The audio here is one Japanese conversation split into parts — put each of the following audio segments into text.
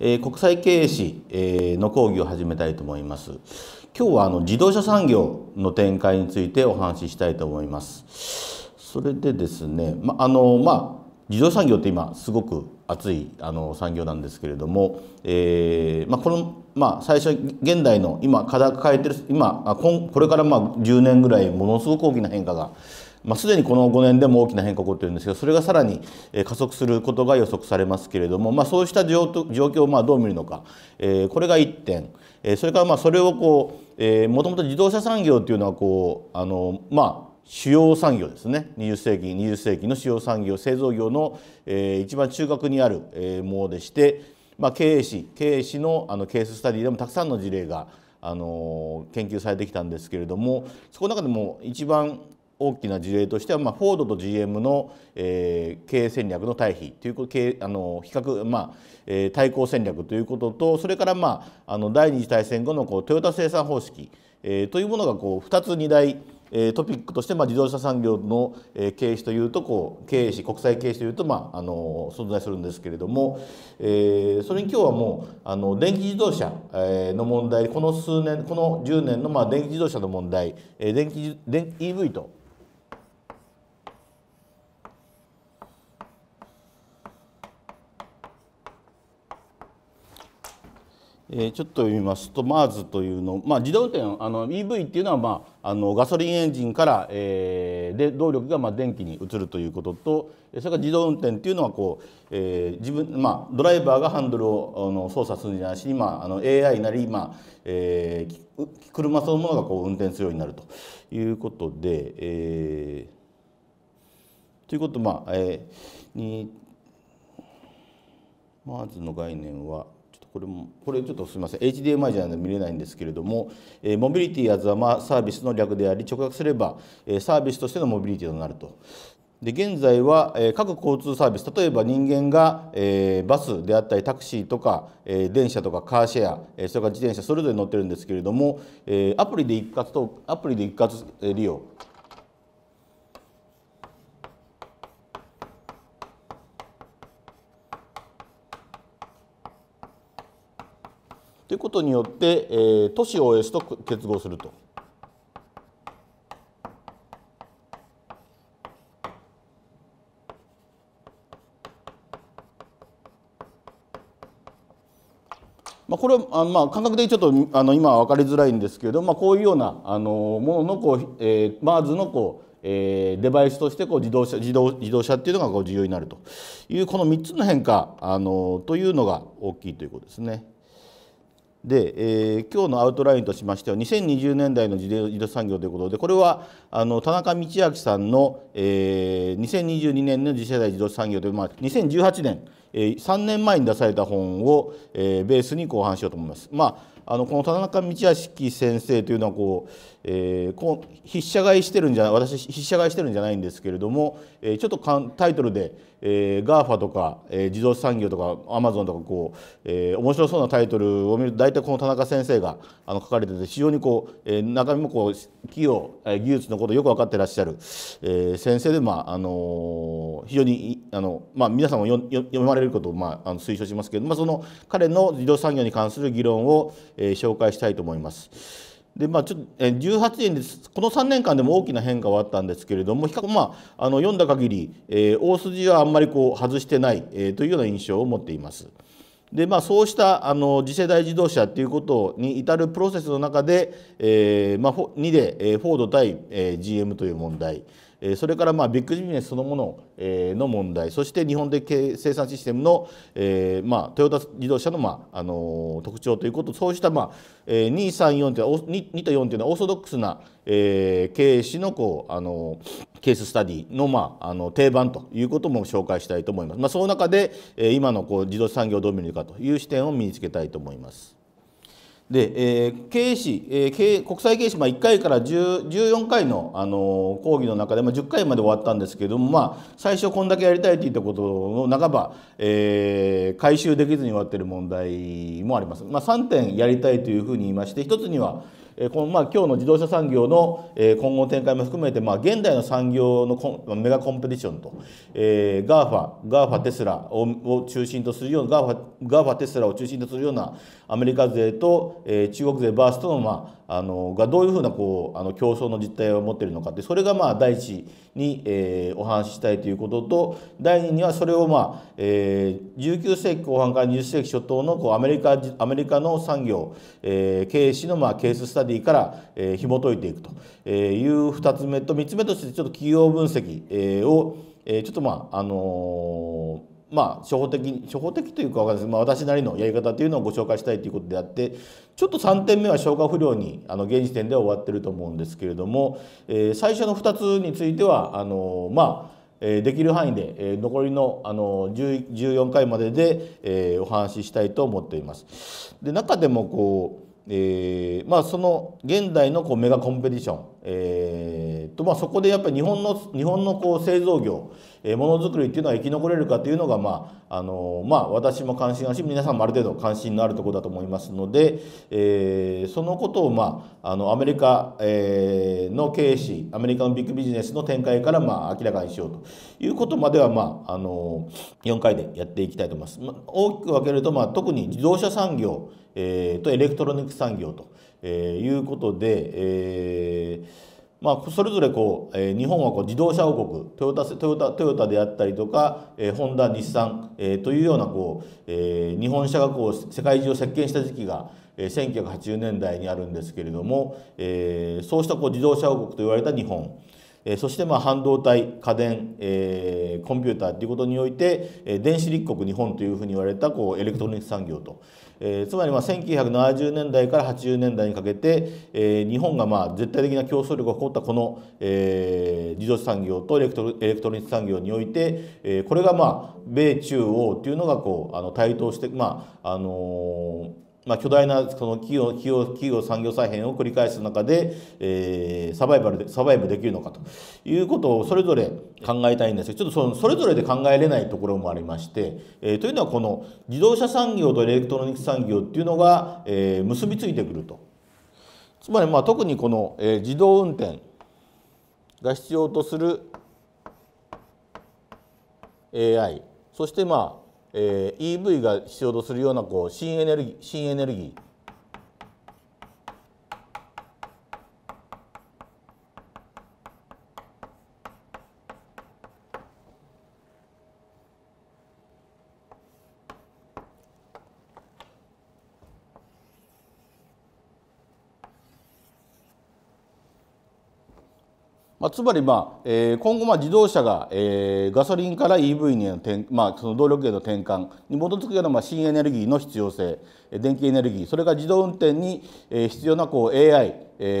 え国際経営史、えの講義を始めたいと思います。今日はあの自動車産業の展開についてお話ししたいと思います。それでですね、まあのまあ、自動産業って今すごく熱いあの産業なんですけれども、えー、まあ、この、まあ、最初現代の今課題抱えてる今あこんこれからまあ10年ぐらいものすごく大きな変化がまあ、すでにこの5年でも大きな変化が起こっているんですけどそれがさらに加速することが予測されますけれども、まあ、そうした状況をまあどう見るのか、えー、これが1点、えー、それからまあそれをこう、えー、もともと自動車産業というのはこうあのまあ主要産業ですね20世紀20世紀の主要産業製造業の、えー、一番中核にある、えー、ものでして、まあ、経営史経営史のあのケーススタディでもたくさんの事例があの研究されてきたんですけれどもそこの中でも一番大きな事例としては、まあ、フォードと GM の、えー、経営戦略の対比というこあの比較、まあえー、対抗戦略ということとそれから、まあ、あの第二次大戦後のこうトヨタ生産方式、えー、というものがこう2つ2大えー、トピックとして、まあ、自動車産業の、えー、経営史というとこう経営史国際経営史というと、まあ、あの存在するんですけれども、えー、それに今日はもうあの電気自動車、えの問題この数年この10年の、まあ、電気自動車の問題、えー、電気電 EV とえー、ちょっと読みますと MARS というの、まあ、自動運転あの EV っていうのは、まあ、あのガソリンエンジンから、えー、で動力がまあ電気に移るということとそれから自動運転っていうのはこう、えー自分まあ、ドライバーがハンドルをあの操作するんじゃないし今あの AI なり今、えー、車そのものがこう運転するようになるということで、えー、ということまあ、えー、に MARS の概念は。これもこれちょっとすみません HDMI じゃないので見れないんですけれども、えー、モビリティ・やザマサービスの略であり直訳すれば、えー、サービスとしてのモビリティとなるとで現在は、えー、各交通サービス例えば人間が、えー、バスであったりタクシーとか、えー、電車とかカーシェア、えー、それから自転車それぞれ乗ってるんですけれども、えー、アプリで一括とアプリで一括利用ということによって、えー、都市 OS と結合すると。まあ、これはあまあ感覚でちょっとあの今は分かりづらいんですけれども、まあ、こういうようなあのもののこう、えー、マーズのこうえー、デバイスとしてこう自動車自動自動車っていうのがこう重要になるというこの3つの変化あのというのが大きいということですね。で、えー、今日のアウトラインとしましては2020年代の自動産業ということでこれはあの田中道明さんの、えー、2022年の次世代自動産業という、まあ、2018年、えー、3年前に出された本を、えー、ベースに後半しようと思います。まああのこの田中道明先生というのはこう、えー、こう筆者買いしてるんじゃない私筆者買いしてるんじゃないんですけれども、えー、ちょっとかんタイトルでえー、ガーファとか、えー、自動産業とかアマゾンとかこう、えー、面白そうなタイトルを見ると大体この田中先生があの書かれてて非常にこう、えー、中身もこう企業、えー、技術のことをよく分かってらっしゃる、えー、先生で、まああのー、非常にあの、まあ、皆さんも読まれることを、まあ、あの推奨しますけどまあ、その彼の自動産業に関する議論を、えー、紹介したいと思います。でまあ、ちょっと18年ですこの3年間でも大きな変化はあったんですけれども比較、まあ、あの読んだ限り、えー、大筋はあんまりこう外してない、えー、というような印象を持っています。でまあ、そうしたあの次世代自動車っていうことに至るプロセスの中で、えーまあ、2で、えー、フォード対、えー、GM という問題それからまあビッグビジネスそのものの問題そして日本で生産システムの、えまあ、トヨタ自動車の,、まあ、あの特徴ということそうしたまあ234というのは 2, と4というのはオーソドックスな、え経営史のこうあのケーススタディの,、まあ、あの定番ということも紹介したいと思います。まあ、その中で今のこう自動車産業をどう見るかという視点を身につけたいと思います。で、えー、経営史、えー、経国際経営史、まあ、1回から14回の、あのー、講義の中で、まあ、10回まで終わったんですけれども、まあ、最初こんだけやりたいって言ったことの半ば、えー、回収できずに終わっている問題もあります。まあ、3点やりたいというふうに言いまして1つにはこのまあ今日の自動車産業の今後の展開も含めてまあ現代の産業のメガコンペティションと、え GAFA、GAFA テスラを中心とするような GAFA ガ a テスラを中心とするようなアメリカ勢と、えー、中国勢バースとの,、まあ、あのがどういうふうなこうあの競争の実態を持っているのかってそれがまあ第一に、えー、お話ししたいということと第二にはそれを、まあえー、19世紀後半から20世紀初頭のこうアメリカアメリカの産業、えー、経営史の、まあ、ケーススタディから、えー、紐解いていくという2つ目と3つ目としてちょっと企業分析、えー、を、えー、ちょっとまああのーまあ、初歩的初歩的というか分かんないで私なりのやり方というのをご紹介したいということであってちょっと3点目は消化不良にあの現時点では終わってると思うんですけれども、えー、最初の2つについてはあのまあできる範囲で残りのあの14回まででお話ししたいと思っています。で中でもこうえーまあ、その現代のこうメガコンペティション、えーとまあ、そこでやっぱり日本の日本のこう製造業、えものづくりっていうのは生き残れるかというのが、まああのまあ、私も関心があるし皆さんもある程度関心のあるところだと思いますので、えー、そのことを、まあ、あのアメリカ、えー、の経営史アメリカのビッグビジネスの展開から、まあ、明らかにしようということまでは、まあ、あの4回でやっていきたいと思います。まあ、大きく分けると、まあ、特に自動車産業、えー、とエレクトロニクス産業と、えいうことで、えーまあ、それぞれこう、え日本はこう自動車王国トヨタトヨタであったりとか、えホンダ日産、えというようなこう、え日本車がこう世界中を席巻した時期が、え1980年代にあるんですけれども、えそうしたこう自動車王国と言われた日本、えそしてまあ半導体家電、えコンピューターということにおいて、え電子立国日本というふうに言われたこうエレクトロニクス産業と。えー、つまりまあ1970年代から80年代にかけて、えー、日本がまあ絶対的な競争力を誇ったこの、えー、自動車産業とエレクトエレクトリック産業において、えー、これがまあ米中欧っていうのがこうあの台頭してまああのーまあ、巨大なその企業企業企業産業再編を繰り返す中で、えー、サバイバルでサバイブできるのかということをそれぞれ考えたいんですがちょっとそのそれぞれで考えれないところもありまして、えー、というのはこの自動車産業とエレクトロニクス産業っていうのが、えー、結びついてくるとつまりまあ特にこの、えー、自動運転が必要とする AI そしてまあえー、EV が必要とするようなこう新エネルギー新エネルギーつまり、まあえー、今後まあ自動車が、えー、ガソリンから EV にの転、まあ、その動力への転換に基づくような、まあ、新エネルギーの必要性電気エネルギーそれから自動運転に、え必要なこう AI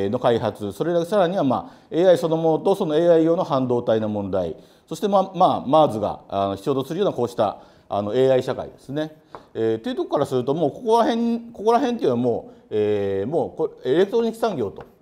の開発それらさらには、まあ、AI そのものとその AI 用の半導体の問題そして、まあまあ、MARS があの必要とするようなこうしたあの AI 社会ですね。えー、というところからするともうここら辺ここら辺っていうのはもう,、えー、もうエレクトロニクス産業と。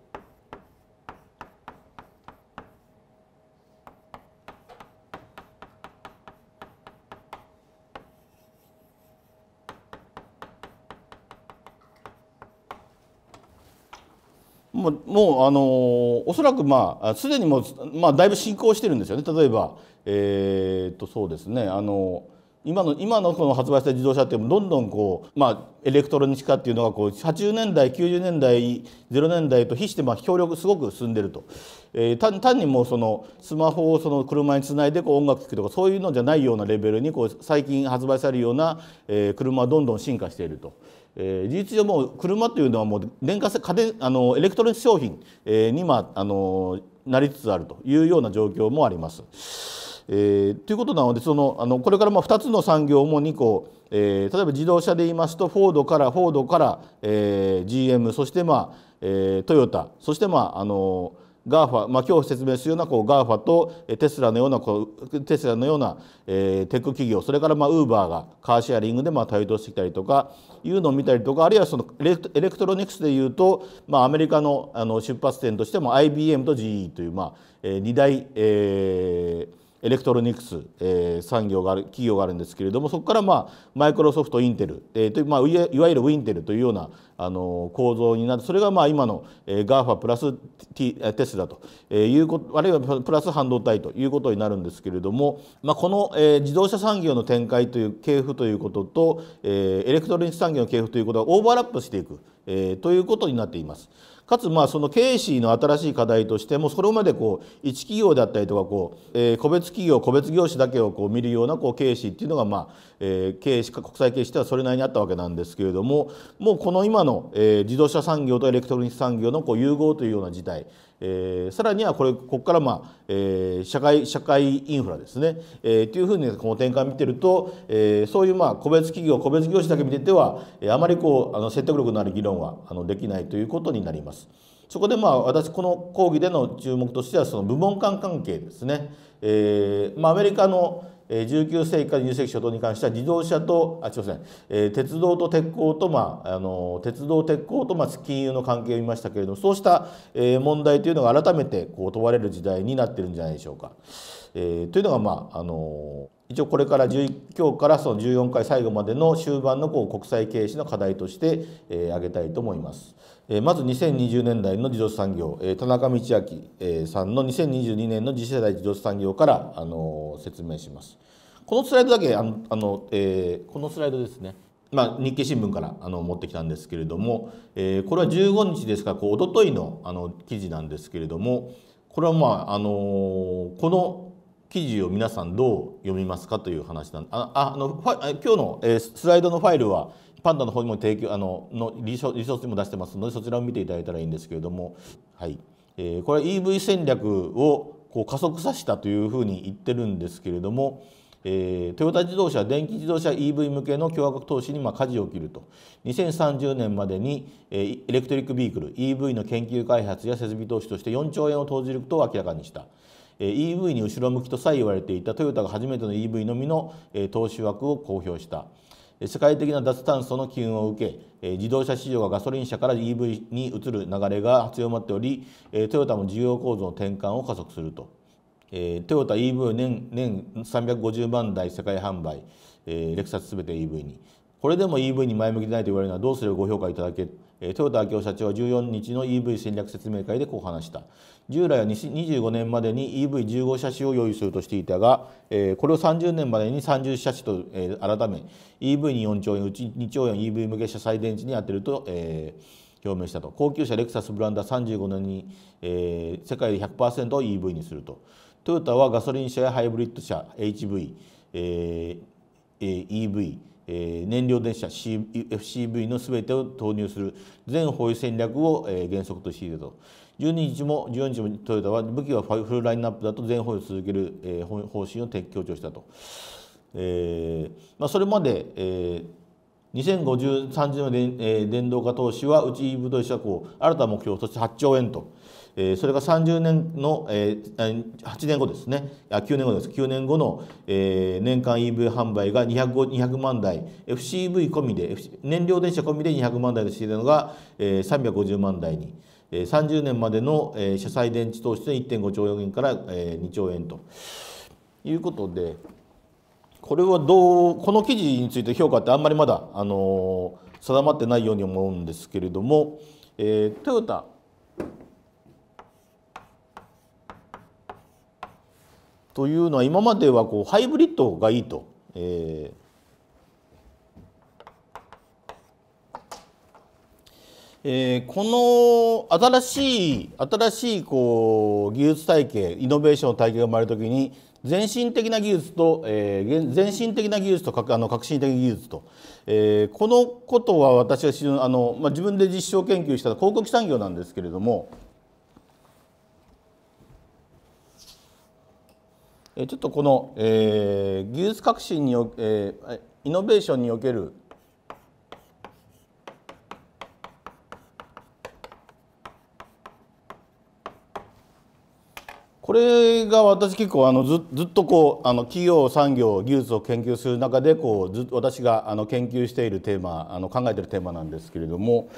ももう、あのおそらく、まあ、すでにもまあ、だいぶ進行してるんですよね例えば、えー、っとそうですね、あの今の今のこの発売した自動車ってどんどんこう、まあ、エレクトロニチカっていうのがこう80年代90年代0年代と比してまあ協力すごく進んでると、えー、単単にもうそのスマホをその車につないでこう音楽聴くとかそういうのじゃないようなレベルにこう最近発売されるような、えー、車はどんどん進化していると。えー、事実上もう車というのはもう電化家電あのエレクトロニック商品、えー、に、まあのなりつつあるというような状況もあります。えー、ということなのでそのあのこれからまあ2つの産業も2個、えー、例えば自動車で言いますとフォードからフォードから、えー、GM そしてまあ、えー、トヨタそしてまああのーガーファ、まあ、今日説明するようなこうガーファとテスラのようなこうテスラのような、えテック企業それからウーバーがカーシェアリングでまあ台頭してきたりとかいうのを見たりとかあるいはそのエレクトロニクスでいうと、まあ、アメリカのあの出発点としても IBM と GE という、まあえー、大、えーエレクトロニクス、えー、産業がある企業があるんですけれどもそこからまあマイクロソフトインテル、えーとまあ、いわゆるウィンテルというようなあの構造になってそれがまあ今の GAFA プラステスラということあるいはプラス半導体ということになるんですけれども、まあ、この、えー、自動車産業の展開という系譜ということと、えー、エレクトロニクス産業の系譜ということがオーバーラップしていく、えー、ということになっています。かつまあその経営士の新しい課題としてもそれまでこう一企業だったりとかこう、えー、個別企業個別業種だけをこう見るようなこう経営士っていうのが、まあえー、経営士国際経営士ではそれなりにあったわけなんですけれどももうこの今の、えー、自動車産業とエレクトロニクス産業のこう融合というような事態えー、さらにはこれここからまあ、えー、社会社会インフラですね、えー、ていうふうにこの展開を見てると、えー、そういうまあ個別企業個別業種だけ見てては、えあまりこうあの説得力のある議論はあのできないということになります。そこでまあ私この講義での注目としてはその部門間関係ですね、えーまあ、アメリカの19世紀から20世紀初頭に関しては自動車とあ違うです鉄道と鉄鋼と、まあ、あの鉄道鉄鋼と、まあ、金融の関係を見ましたけれどもそうした問題というのが改めてこう問われる時代になってるんじゃないでしょうか。えー、というのが、まあ、あの一応これから今日からその14回最後までの終盤のこう国際経営の課題として、えー、挙げたいと思います。まず2020年代の自動車産業田中道明さんの2022年の次世代自動車産業からあの説明します。このスライドだけあのあの、えー、このスライドですね、まあ、日経新聞からあの持ってきたんですけれども、えー、これは15日ですかおとといの記事なんですけれどもこれはまあ、あのこの記事を皆さんどう読みますかという話なんああの今日の、スライドのファイルはパンダの方にも提供あののリソリソースにも出してますのでそちらを見ていただいたらいいんですけれども、はいえー、これは EV 戦略をこう加速させたというふうに言ってるんですけれども、えー、トヨタ自動車電気自動車 EV 向けの共和国投資にまあ舵を切ると2030年までに、えー、エレクトリックビークル EV の研究開発や設備投資として4兆円を投じることを明らかにした。EV に後ろ向きとさえ言われていたトヨタが初めての EV のみの投資枠を公表した世界的な脱炭素の機運を受け自動車市場がガソリン車から EV に移る流れが強まっておりトヨタも事業構造の転換を加速するとトヨタ EV 年年350万台世界販売レクサス全て EV にこれでも EV に前向きでないと言われるのはどうすればご評価いただけ豊田昭夫社長は14日の EV 戦略説明会でこう話した従来は25年までに EV15 車種を用意するとしていたがこれを30年までに30車種と改め EV に4兆円うち2兆円 EV 向け車載電池に充てると、え表明したと高級車レクサスブランドは35年に、え世界で100%を EV にするとトヨタはガソリン車やハイブリッド車 HV、えー、EV え燃料電車 FCV のすべてを投入する全方位戦略を、え原則としていると12日も14日もトヨタは武器はフルラインナップだと全方位を続ける、え方針を強調したと、えー、まあ、それまで、えー2 0 5 3年、え電動化投資はうち EV 投資はこう新たな目標として8兆円とえそれが30年の、え8年後ですねあ9年後です9年後の、え年間 EV 販売が 200, 200万台 FCV 込みで、燃料電車込みで200万台としているのが、え350万台に。30年までの車載電池投資で1.5兆円から2兆円ということでこれはどうこの記事について評価ってあんまりまだあの定まってないように思うんですけれども、えトヨタというのは今まではこうハイブリッドがいいと、ええこの新しい新しいこう技術体系イノベーションの体系が生まれるときに全身的な技術と、えー、全身的な技術とあの革新的技術と、えー、このことは私はあの、まあ、自分で実証研究した広告産業なんですけれども、ちょっとこの、えー、技術革新によ、えー、イノベーションにおけるこれが私結構あのずずっとこうあの企業産業技術を研究する中でこうず私があの研究しているテーマあの考えているテーマなんですけれども、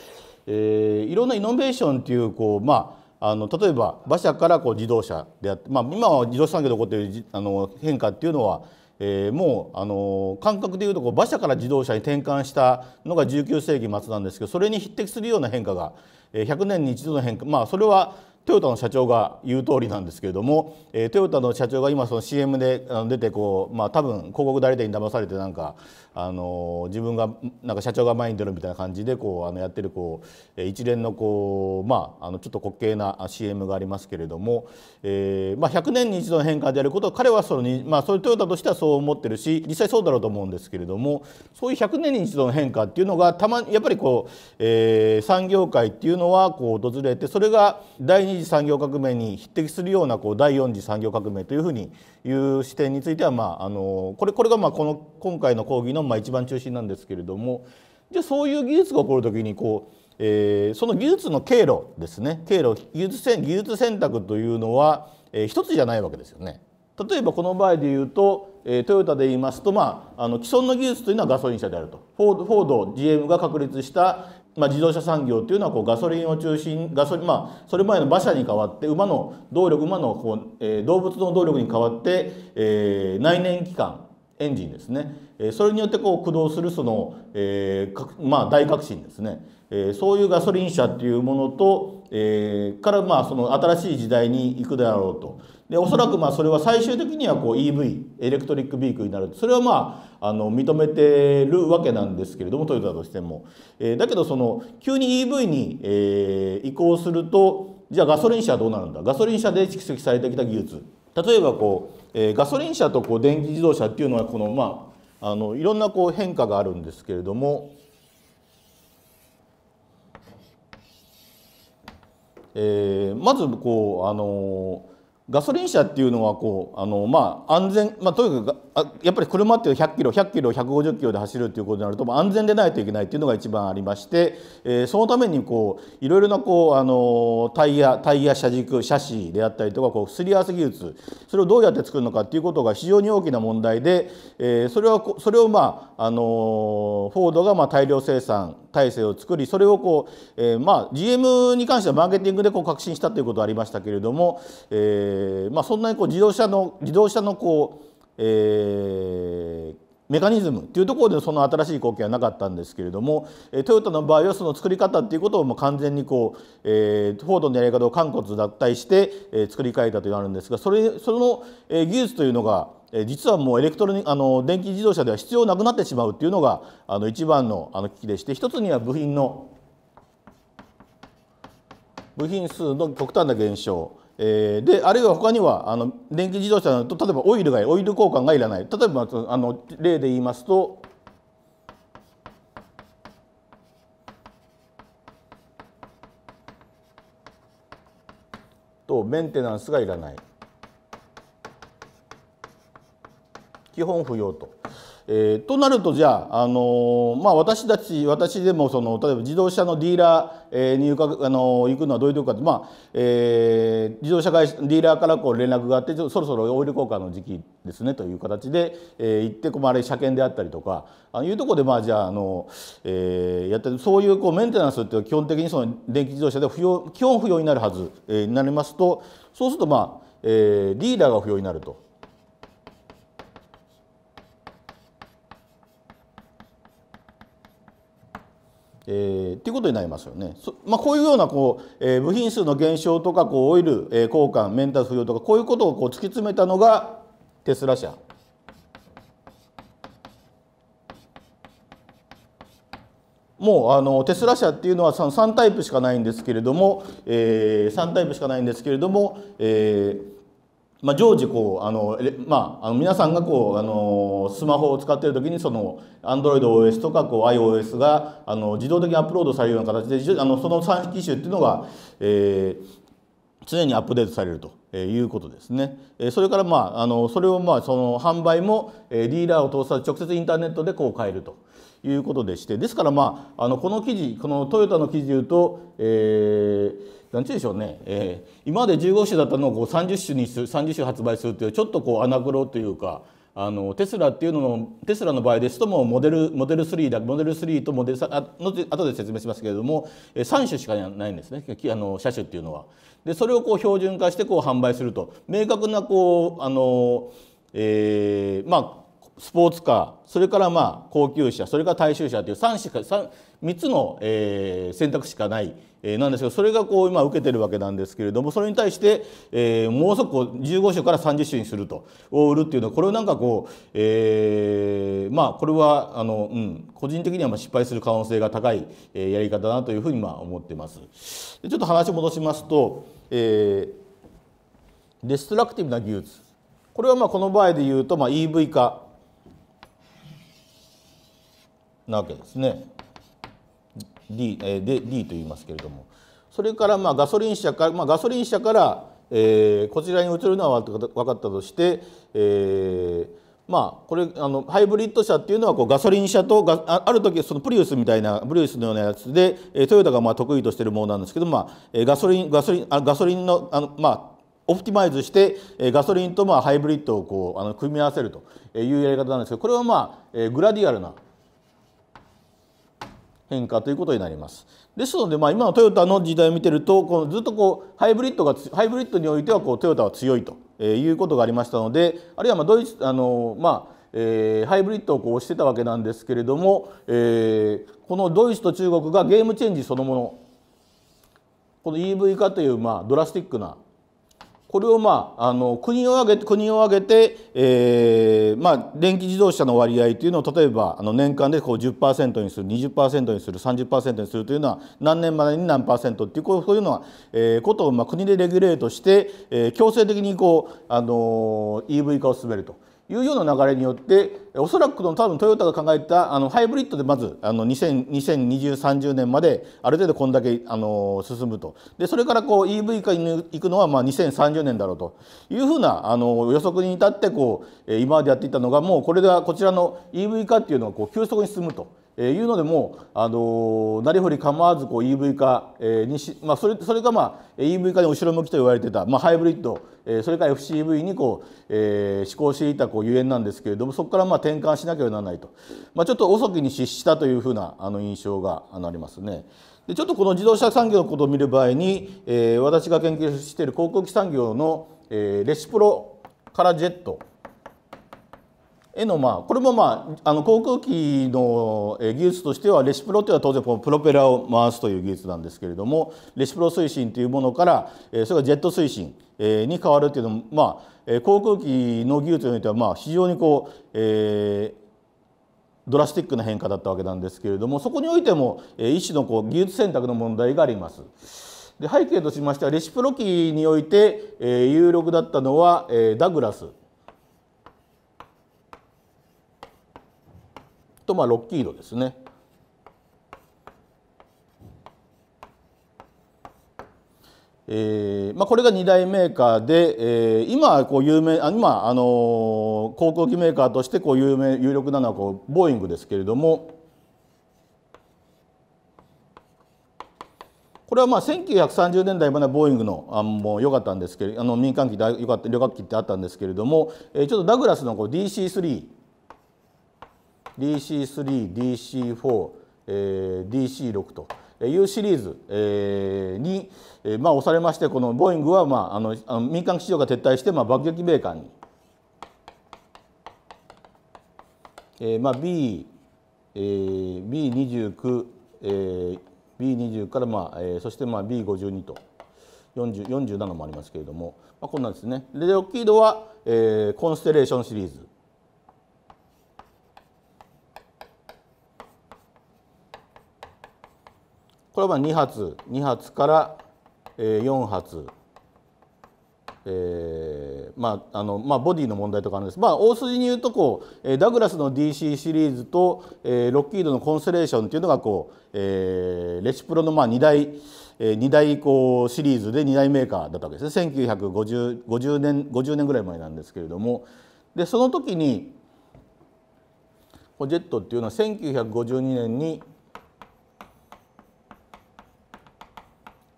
えー、いろんなイノベーションっていうこうまああの例えば馬車からこう自動車であって、まあ、今は自動車産業で起こっているあの変化っていうのは、えー、もうあの感覚でいうとこう馬車から自動車に転換したのが19世紀末なんですけどそれに匹敵するような変化が100年に一度の変化まあそれはトヨタの社長が言う通りなんですけれども、えー、トヨタの社長が今その CM で出てこう、まあ、多分広告代理店に騙されてなんか、あの自分がなんか社長が前に出るみたいな感じでこうあのやってるこう一連のこう、まあ、あのちょっと滑稽な CM がありますけれども、えーまあ、100年に一度の変化であることは彼はその、まあ、それトヨタとしてはそう思ってるし実際そうだろうと思うんですけれどもそういう100年に一度の変化っていうのがたまやっぱりこう、えー、産業界っていうのはこう訪れてそれが第二次産業革命に匹敵するようなこう第4次産業革命というふうにいう視点については、まあ、あのこれこれがまあこの今回の講義のまあ一番中心なんですけれどもじゃあそういう技術が起こる時にこう、えその技術の経路ですね経路技術選技術選択というのは、え一つじゃないわけですよね。例えばこの場合で言うと、えトヨタで言いますと、まあ、あの既存の技術というのはガソリン車であるとフォード GM が確立した、まあ、自動車産業というのはこうガソリンを中心ガソリン、まあ、それ前の馬車に代わって馬の動力馬のこう、えー、動物の動力に代わって、えー、内燃機関エンジンですね、えー、それによってこう駆動するその、えーまあ、大革新ですね、えー、そういうガソリン車っていうものと、えー、からまあその新しい時代に行くであろうと。でおそらくまあそれは最終的にはこう EV エレクトリックビークになるそれはまああの認めてるわけなんですけれどもトヨタとしても、えー、だけどその急に EV に、えー、移行するとじゃあガソリン車はどうなるんだガソリン車で蓄積されてきた技術例えばこう、えー、ガソリン車とこう電気自動車っていうのはこのまああのいろんなこう変化があるんですけれども、えー、まずこうあのーガソリン車っていうのはこうあの、まあ、安全、まあ、とにかくやっぱり車って100キロ100キロ150キロで走るっていうことになると安全でないといけないっていうのが一番ありまして、えー、そのためにこういろいろなこう、あのタイヤタイヤ車軸車種であったりとかこうすり合わせ技術それをどうやって作るのかっていうことが非常に大きな問題で、えー、それはそれをまあ、あのフォードがまあ大量生産体制を作りそれをこう、えー、まあ GM に関してはマーケティングでこう革新したということはありましたけれども、えー、まあそんなにこう自動車の自動車のこうえー、メカニズムっていうところでその新しい貢献はなかったんですけれどもトヨタの場合はその作り方っていうことをもう完全にこう、えー、フォードのやり方を完骨脱退して、え作り変えたというのがあるんですがそれその、え技術というのが実はもうエレクトロニあの電気自動車では必要なくなってしまうっていうのがあの一番のあの危機でして一つには部品の部品数の極端な減少えー、であるいは他にはあの電気自動車だと例えばオイルがオイル交換がいらない例えばあの例で言いますととメンテナンスがいらない基本不要とえー、となるとじゃあ、あのー、まあ、私たち私でもその例えば自動車のディーラーに、えー、あのー、行くのはどういうとこかって、まあえー、自動車会社ディーラーからこう連絡があってそろそろオイル交換の時期ですねという形で、えー、行ってこ、まあ、れ車検であったりとかあいうところで、まあ、じゃああの、えー、やってそういうこうメンテナンスって基本的にその電気自動車で不要基本不要になるはず、えー、になりますとそうすると、まあえー、ィーラーが不要になると。えー、っていうことになりますよね。まあ、こういうようなこう、えー、部品数の減少とかこうオイル、えー、交換メンタル不要とかこういうことをこう突き詰めたのがテスラ社。もうあのテスラ社っていうのは 3, 3タイプしかないんですけれども、えー、3タイプしかないんですけれども、えー、まあ、常時こうあの、まあ、あの皆さんがこうあのスマホを使っている時にその AndroidOS とかこう iOS があの自動的にアップロードされるような形であのその3機種っていうのが、えー、常にアップデートされると。いうことですねそれからまああのそれをまあその販売もディーラーを通さず直接インターネットでこう買えるということでしてですからまああのこの記事このトヨタの記事でいうと、えー、なんちゅうでしょうね、えー、今まで15種だったのをこう30種にする30種発売するというちょっとこうアナクロというか。あのテスラっていうのも、テスラの場合ですともモデルモデル3だモデル3とモデル3あ後で説明しますけれども3種しかないんですねあの車種っていうのは。でそれをこう標準化してこう販売すると明確なこうあの、えー、まあスポーツカーそれからまあ高級車それから大衆車という 3, しか 3, 3つの、え選択しかない、えなんですけどそれがこう今受けてるわけなんですけれどもそれに対して、えもうそこ15種から30種にするとを売るっていうのはこれをなんかこう、えまあこれはあの、うん、個人的にはまあ失敗する可能性が高い、えやり方だなというふうにまあ思ってます。でちょっと話を戻しますと、えー、デストラクティブな技術これはまあこの場合で言うとまあ EV 化なわけですね D,、えで D と言いますけれどもそれからまあガソリン車から、まあ、ガソリン車から、えー、こちらに移るのは分かったとして、えー、まあこれあのハイブリッド車っていうのはこうガソリン車とがある時そのプリウスみたいなプリウスのようなやつで、えー、トヨタがまあ得意としてるものなんですけど、まあ、えガソリンガソリンあガソリンのあのまあオプティマイズしてガソリンとまあハイブリッドをこうあの組み合わせるというやり方なんですけどこれはまあグラディアルな変化ということになります。ですので、まあ、今のトヨタの時代を見てるとこのずっとこうハイブリッドがハイブリッドにおいてはこうトヨタは強いと、えいうことがありましたのであるいはまドイツあの、まあえー、ハイブリッドをこうしてたわけなんですけれども、えー、このドイツと中国がゲームチェンジそのものこの EV 化という、まあ、ドラスティックなこれを、まあ、あの国を挙げて国を挙げて、えーまあ、電気自動車の割合というのを例えばあの年間でこう10%にする20%にする30%にするというのは何年までに何パーセントっていうこうそういうのは、えー、ことを、まあ、国でレギュレートして、えー、強制的にこう、あの EV 化を進めると。いうような流れによっておそらくの多分トヨタが考えたあのハイブリッドでまずあの202030年まである程度こんだけあの進むとでそれからこう EV 化に行くのはまあ2030年だろうというふうなあの予測に至ってこう今までやっていたのがもうこれではこちらの EV 化っていうのはこう急速に進むと。えー、いうのでもあのなりふり構わずこう EV 化、えーにしまあ、それそれが、まあ、EV 化に後ろ向きと言われてた、まあ、ハイブリッド、えー、それから FCV にこう、えー、施行していたこうゆえんなんですけれどもそこからまあ転換しなければならないと、まあ、ちょっと遅きに失したというふうなあの印象がありますね。でちょっとこの自動車産業のことを見る場合に、えー、私が研究している航空機産業の、えー、レシプロからジェットへの、まあ、これも、まあ、あの航空機の技術としてはレシプロというのは当然このプロペラを回すという技術なんですけれどもレシプロ推進というものからそれがジェット推進に変わるというのも、まあ、航空機の技術においては、まあ、非常にこう、えー、ドラスティックな変化だったわけなんですけれどもそこにおいても一種のこう技術選択の問題があります。で背景としましてはレシプロ機において有力だったのはダグラスとまあロッキードですね。えーまあ、これが2大メーカーで、えー、今こう有名あ今、あのー、航空機メーカーとしてこう有名有力なのはこうボーイングですけれどもこれはまあ1930年代までボーイングのあも良かったんですけれどあの民間機で良かった旅客機ってあったんですけれども、えー、ちょっとダグラスのこう DC3 DC3、DC4、えー、DC6 というシリーズ、えー、に、えーまあ、押されましてこのボーイングは、まあ、あのあの民間市場が撤退して、まあ、爆撃米艦に、えーまあ、B、えー、B29、えー、B20 から、まあえー、そして、まあ、B52 と。47もありますけれども、まあ、こんなんですね。で、ロッキードは、えー、コンステレーションシリーズ。これは2発2発から4発えー、まああのまあ、ボディの問題とかあるんです、まあ、大筋に言うとこうダグラスの DC シリーズと、えー、ロッキードのコンステレーションっていうのがこう、えー、レシプロのまあ2大、え2台こうシリーズで2大メーカーだったわけですね1950 50年50年ぐらい前なんですけれどもでその時にジェットっていうのは1952年に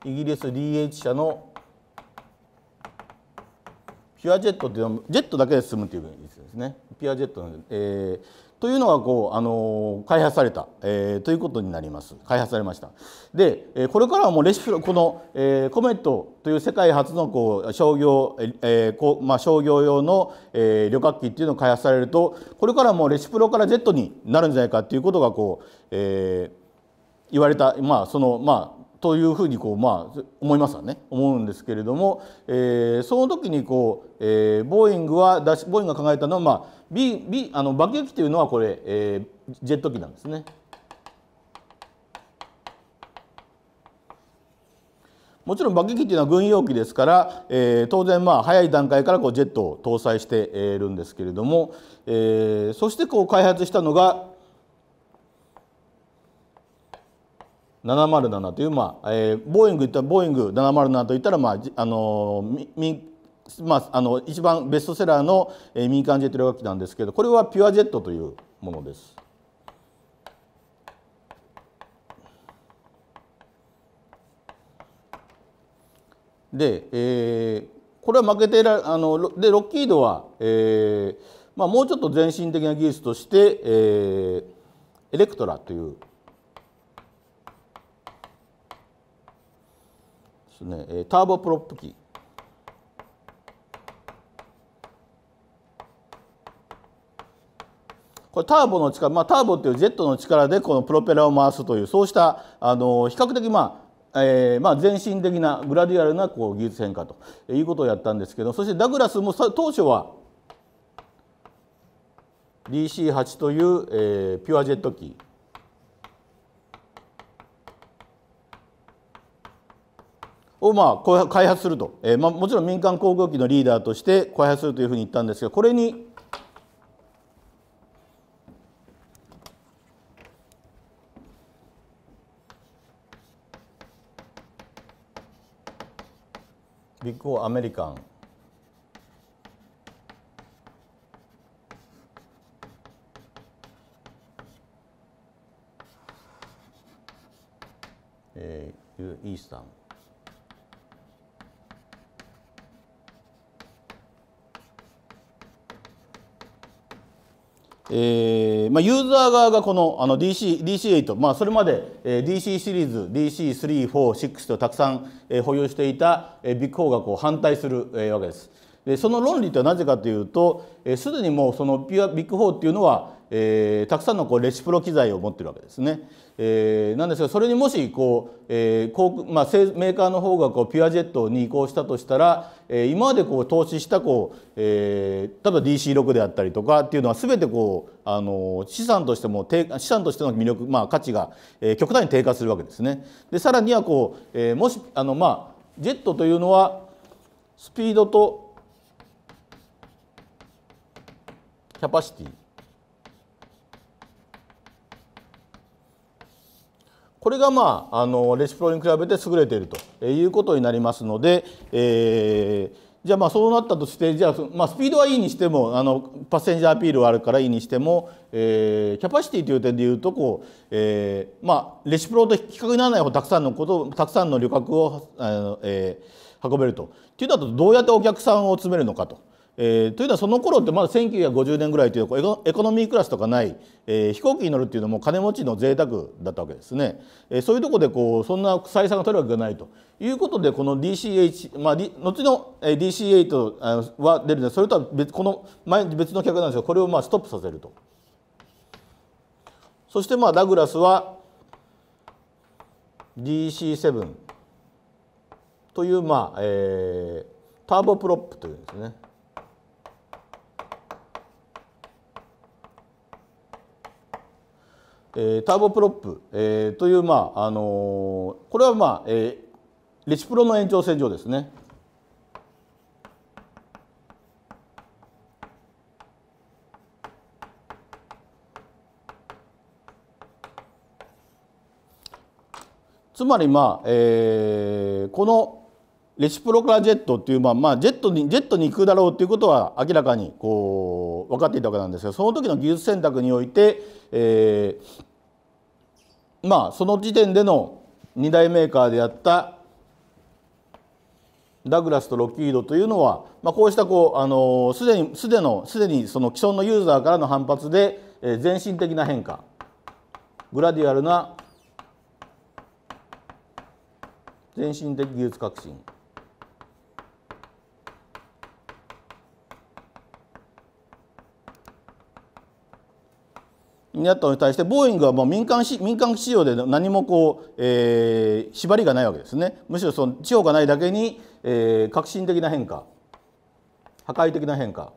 イギリス DH 社のピュアジェットっていうのジェットだけで進むという意味ですねピュアジェットの、えー、というのがこう、あのー、開発された、えー、ということになります開発されましたで、えこれからはもうレシピこの、えー、コメットという世界初のこう商業、えーこまあ、商業用の、えー、旅客機っていうのを開発されるとこれからもうレシプロからジェットになるんじゃないかっていうことがこう、えー、言われたまあそのまあというふうにこう、まあ、思いますわね思うんですけれども、えー、その時にこう、えー、ボーイングはボーイングが考えたのは、まあ、B B あの爆撃機というのはこれ、えー、ジェット機なんですね。もちろん爆撃機というのは軍用機ですから、えー、当然まあ早い段階からこうジェットを搭載しているんですけれども、えー、そしてこう開発したのが707という、まあえー、ボーイングったボーイング707といったら、まああのみまあ、あの一番ベストセラーの、えー、民間ジェット旅客機なんですけどこれはピュアジェットというものです。で、えー、これは負けていらあのロッキードは、えーまあ、もうちょっと前進的な技術として、えー、エレクトラというですねターボプロップ機これターボの力、まあ、ターボっていうジェットの力でこのプロペラを回すというそうしたあの比較的まあえーまあ、全身的なグラデュアルなこう技術変化ということをやったんですけどそしてダグラスも当初は DC8 という、えー、ピュアジェット機をまあ開発すると、えー、まあ、もちろん民間航空機のリーダーとして開発するというふうに言ったんですがこれにビッグオーアメリカンえー、イースタンえーまあ、ユーザー側がこのあの DC DC8、まあ、それまで、えー、DC シリーズ DC346 とたくさん、えー、保有していた、えー、ビッグ4がこう反対する、えー、わけです。でその論理とはなぜかというとすでにもうそのビッグ4っていうのは、えー、たくさんのこうレシプロ機材を持ってるわけですね。えー、なんですがそれにもしこう、えーこうまあ、メーカーの方がこうピュアジェットに移行したとしたら、えー、今までこう投資したこう、えー、例えば DC6 であったりとかっていうのは全てこうあの資産としても資産としての魅力、まあ、価値が、えー、極端に低下するわけですね。でさらにはこう、えー、もしあの、まあ、ジェットというのはスピードとキャパシティこれが、まあ、あのレシプロに比べて優れているということになりますので、えー、じゃあまあそうなったとしてじゃあ、まあ、スピードはいいにしてもあのパッセンジャーアピールはあるからいいにしても、えー、キャパシティという点でいうとこう、えーまあ、レシプロと比較にならないほどたくさんのことたくさんの旅客を、あのえー、運べると。というのとどうやってお客さんを詰めるのかと。えー、というのはその頃ってまだ1950年ぐらいというエコノミークラスとかない、えー、飛行機に乗るっていうのも金持ちの贅沢だったわけですね、えー、そういうとこでこうそんな採算が取るわけがないということでこの DCH、まあ、後の DC8 は出るんですそれとは別この前別の客なんですがこれをまあストップさせると。そしてまあダグラスは DC7 というまあ、えー、ターボプロップというんですねえー、ターボプロップ、えー、という、まああのー、これは、まあえー、レシプロの延長線上ですね。つまり、まあえー、このレシプロカジェットっていう、まあまあ、ジェットにジェットに行くだろうということは明らかにこう分かっていたわけなんですがその時の技術選択においてえー、まあその時点での2大メーカーであったダグラスとロッキードというのは、まあ、こうしたこう、あのすでにすでのすでにその既存のユーザーからの反発で、えー、全身的な変化グラディアルな全身的技術革新になったのに対してボーイングはもう民間民間市場で何もこう、えー、縛りがないわけですねむしろその地方がないだけに、えー、革新的な変化破壊的な変化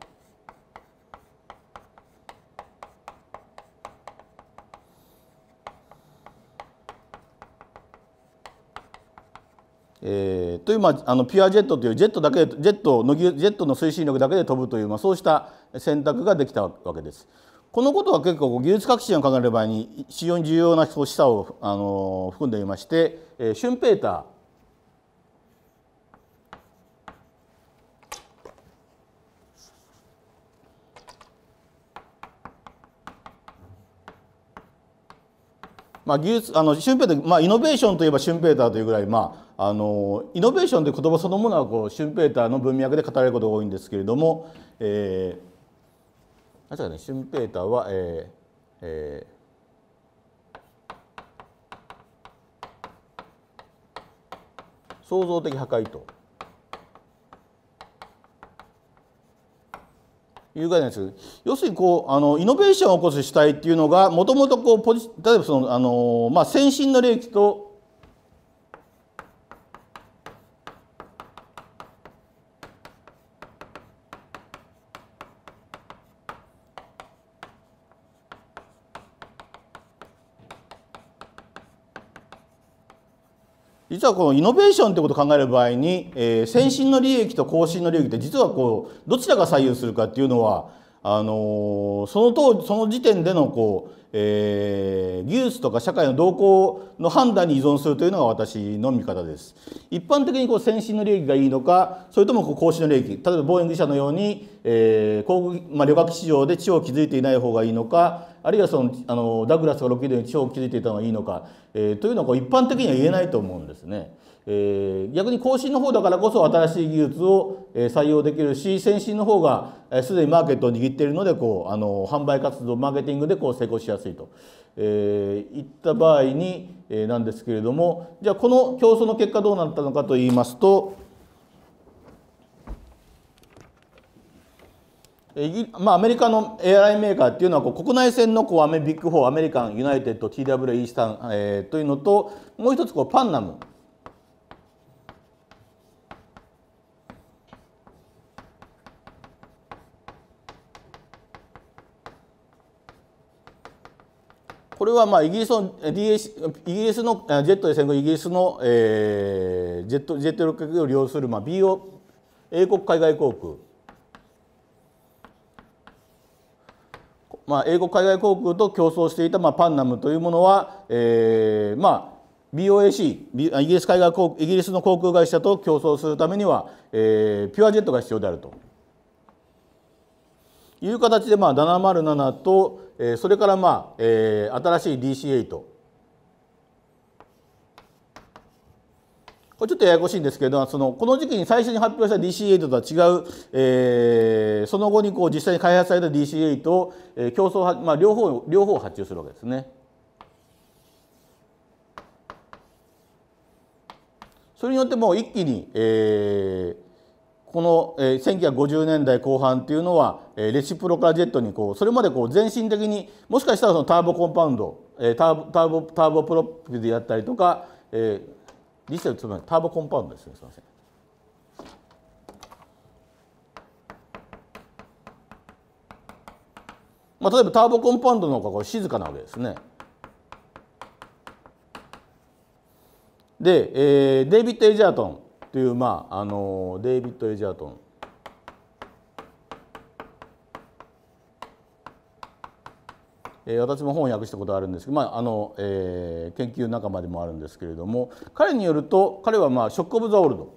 えー、という、まあ、あのピュアジェットというジェットだけジェットのジェットの推進力だけで飛ぶという、まあ、そうした選択ができたわけです。このことは結構技術革新を考える場合に非常に重要なこう示をあの含んでいまして、えシュンペーターまあ、技術あのシュンペーター、まあ、イノベーションといえばシュンペーターというぐらい、まあ、あのイノベーションという言葉そのものはこうシュンペーターの文脈で語られることが多いんですけれども、えー、確かねシュンペーターは、えーえー創造的破壊という概念です要するにこうあのイノベーションを起こす主体っていうのがもともとこうポジ例えばそのあの、まあ、先進の領域と実はこのイノベーションってことを考える場合に、えー、先進の利益と後進の利益って実はこうどちらが左右するかっていうのはあのー、その当その時点でのこう、えー、技術とか社会の動向の判断に依存するというのが私の見方です。一般的にこう先進の利益がいいのかそれともこう後進の利益例えばボーイング社のように、えー航空まあ、旅客市場で地を築いていない方がいいのかあるいはそのあのダグラスがロキでに方を築いていたのはいいのか、えー、というのは一般的には言えないと思うんですね。えー、逆に後進の方だからこそ新しい技術を採用できるし先進の方がすでにマーケットを握っているのでこうあの販売活動マーケティングでこう成功しやすいと、えー、いった場合に、えなんですけれどもじゃあこの競争の結果どうなったのかと言いますとまあ、アメリカのエアラインメーカーっていうのは国内線のこうアメビッグ4アメリカンユナイテッド t w e イースタン、えー、というのともう一つこうパンナムこれはまあイギリスの DS イギリスのジェットで戦後イギリスの、えー、ジェットジェットを利用するまあ BO 英国海外航空まあ、英国海外航空と競争していた、まあ、パンナムというものは、えーまあ、BOAC イギリス海外航イギリスの航空会社と競争するためには、えー、ピュアジェットが必要であるという形で、まあ、707と、えー、それから、まあえー、新しい DC8 これちょっとややこしいんですけどそのこの時期に最初に発表した DC8 とは違う、えー、その後にこう実際に開発された DC8 を、えー、競争、まあ、両方両方発注するわけですね。それによってもう一気に、えー、この、えー、1950年代後半っていうのは、えー、レシプロカラジェットにこうそれまでこう全身的にもしかしたらそのターボコンパウンド、えー、ターボターボターボプロップでやったりとか、えー、リセルつまりターボコンパウンドですねすみません。まあ、例えばターボコンパウンドの方がこれ静かなわけですね。で、えー、デイビッド・エジャートンという、まあ、あのデイビッド・エジャートンえ私も本を訳したことあるんですけど、まああのえー、研究仲間でもあるんですけれども彼によると彼は、まあ「ショック・オブ・ザ・オールド」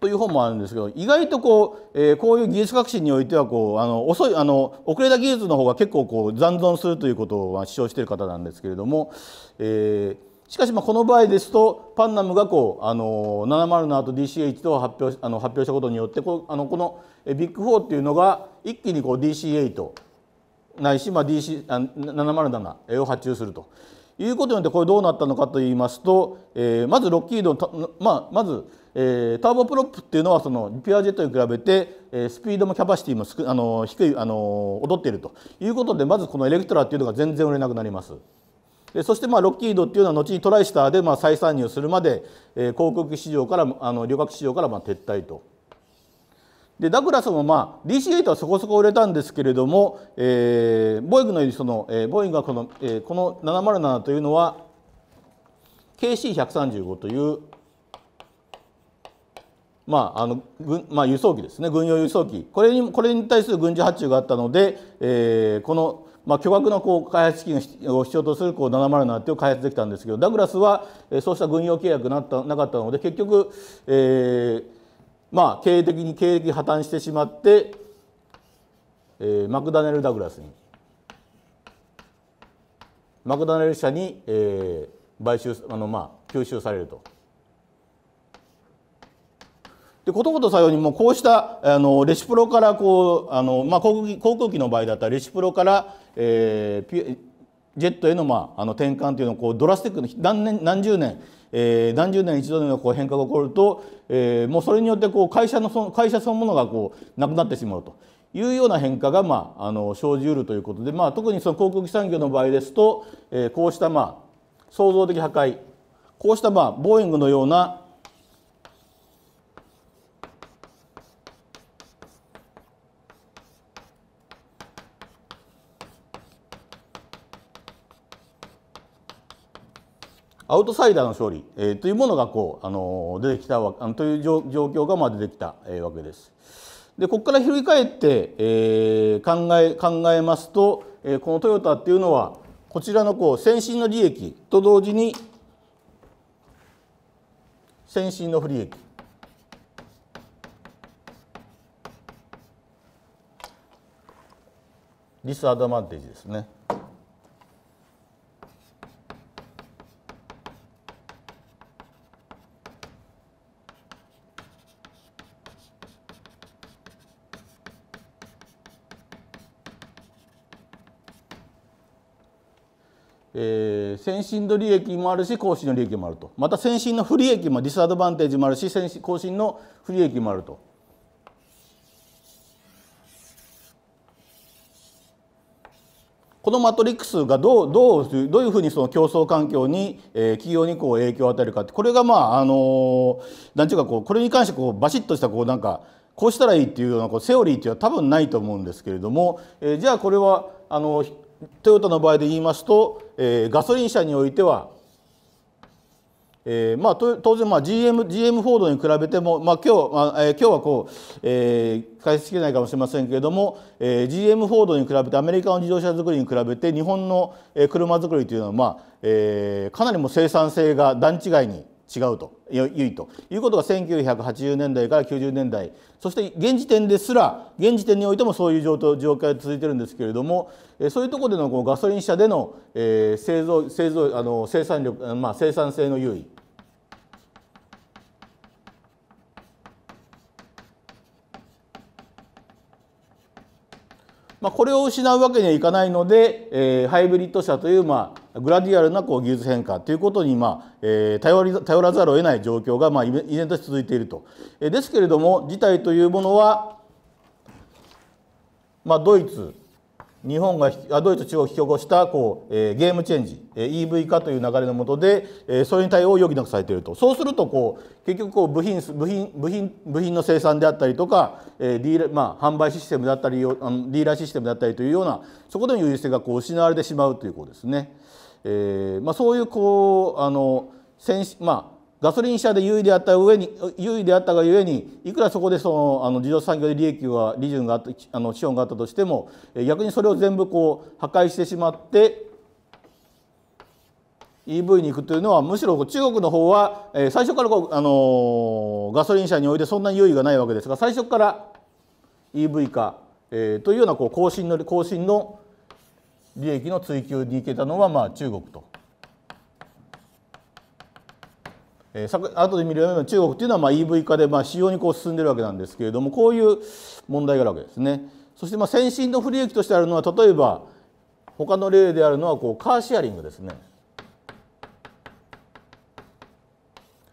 という本もあるんですけど意外とこう、えー、こういう技術革新においてはこうあの遅いあの遅れた技術の方が結構こう残存するということを主張している方なんですけれども、えー、しかしまあこの場合ですとパンナムがこうあの707と DCH と発表あの発表したことによってこうあのこのビッグ4っていうのが一気にこう DC8 ないし、まあ DC、d 7 0 7を発注するということによってこれどうなったのかといいますと、えー、まずロッキードの、まあ、まず、えー、ターボプロップっていうのはそのピュアジェットに比べて、えー、スピードもキャパシティもあの低いあの劣っているということでまずこのエレクトラっていうのが全然売れなくなります。でそしてまあロッキードっていうのは後にトライスターでまあ再参入するまで、えー、航空機市場からあの旅客市場からまあ撤退と。でダグラスもまあ DC-8 はそこそこ売れたんですけれども、えー、ボーイングのその、えー、ボーイングがこの,、えー、この707というのは KC135 というまああの軍まあ、輸送機ですね軍用輸送機これにこれに対する軍事発注があったので、えー、この、まあ、巨額のこう開発資金を必要とするこう707という開発できたんですけどダグラスは、えー、そうした軍用契約なったなかったので結局、えー、まあ経営的に経歴破綻してしまって、えー、マクダネル・ダグラスにマクダネル社に、えー、買収あのまあ吸収されると。でことごとさようにもこうしたあのレシプロからこうあの、まあ、航空機航空機の場合だったらレシプロから、えー、ジェットへの,、まあ、あの転換というのをこうドラスティックに何年何十年えー、何十年一度のこう変化が起こると、えー、もうそれによってこう会社のそ会社そのものがこうなくなってしまうというような変化が、まあ、あの生じうるということで、まあ、特にその空機産業の場合ですと、えー、こうした、まあ、創造的破壊こうした、まあ、ボーイングのようなアウトサイダーの勝利、えー、というものがこう、あの出てきたわという状況がまあ出てきた、えー、わけです。でここからひり返って、えー、考え考えますと、えー、このトヨタっていうのはこちらのこう先進の利益と同時に先進の不利益リスアドバンテージですね。えー、先進の利益もあるし後進の利益もあるとまた先進の不利益もディスアドバンテージもあるし先進後進の不利益もあると。このマトリックスがどうどうどういうふうにその競争環境に、えー、企業にこう影響を与えるかってこれがまああの何ていうかこうこれに関してこうバシッとしたこうなんかこうしたらいいっていうようなこうセオリーっていうのは多分ないと思うんですけれども、えー、じゃあこれはあのトヨタの場合で言いますとえー、ガソリン車においては、えーまあ、当然、まあ GM、GM フォードに比べても、まあ今日まあえー、今日はこう、えー、解説しきないかもしれませんけれども、えー、GM フォードに比べてアメリカの自動車作りに比べて日本の車作りというのは、まあえー、かなりも生産性が段違いに違うと良いということが1980年代から90年代そして現時点ですら現時点においてもそういう状況が続いてるんですけれどもそういうところでのこガソリン車での、え製造製造あの生産力、まあ、生産性の優位まあ、これを失うわけにはいかないので、えー、ハイブリッド車という、まあ、グラディアルなこう技術変化ということに、まあえー、頼り頼らざるを得ない状況が、まあ、依然として続いていると、えー、ですけれども事態というものは、まあ、ドイツ日本がドイツ中央を引き起こしたこう、えー、ゲームチェンジ、えー、EV 化という流れのもとで、えー、それに対応を余儀なくされているとそうするとこう結局こう部品部品部品部品の生産であったりとか、えーディーラまあ、販売システムであったりあのディーラーシステムであったりというようなそこでの優位性がこう失われてしまうということですね。えーまあ、そういうこうあの先まあガソリン車で優位であった上に優位であったがゆえにいくらそこでそのあの自動産業で利益は利潤があったあの資本があったとしても逆にそれを全部こう破壊してしまって EV に行くというのはむしろ中国の方は最初からこう、あのガソリン車においてそんなに優位がないわけですが最初から EV 化、えというようなこう更新の更新の利益の追求に行けたのはまあ中国とえー、後で見るように中国っていうのはまあ EV 化でまあにこう進んでるわけなんですけれどもこういう問題があるわけですね。そしてまあ先進の不利益としてあるのは例えば他の例であるのはこうカーシェアリングですね。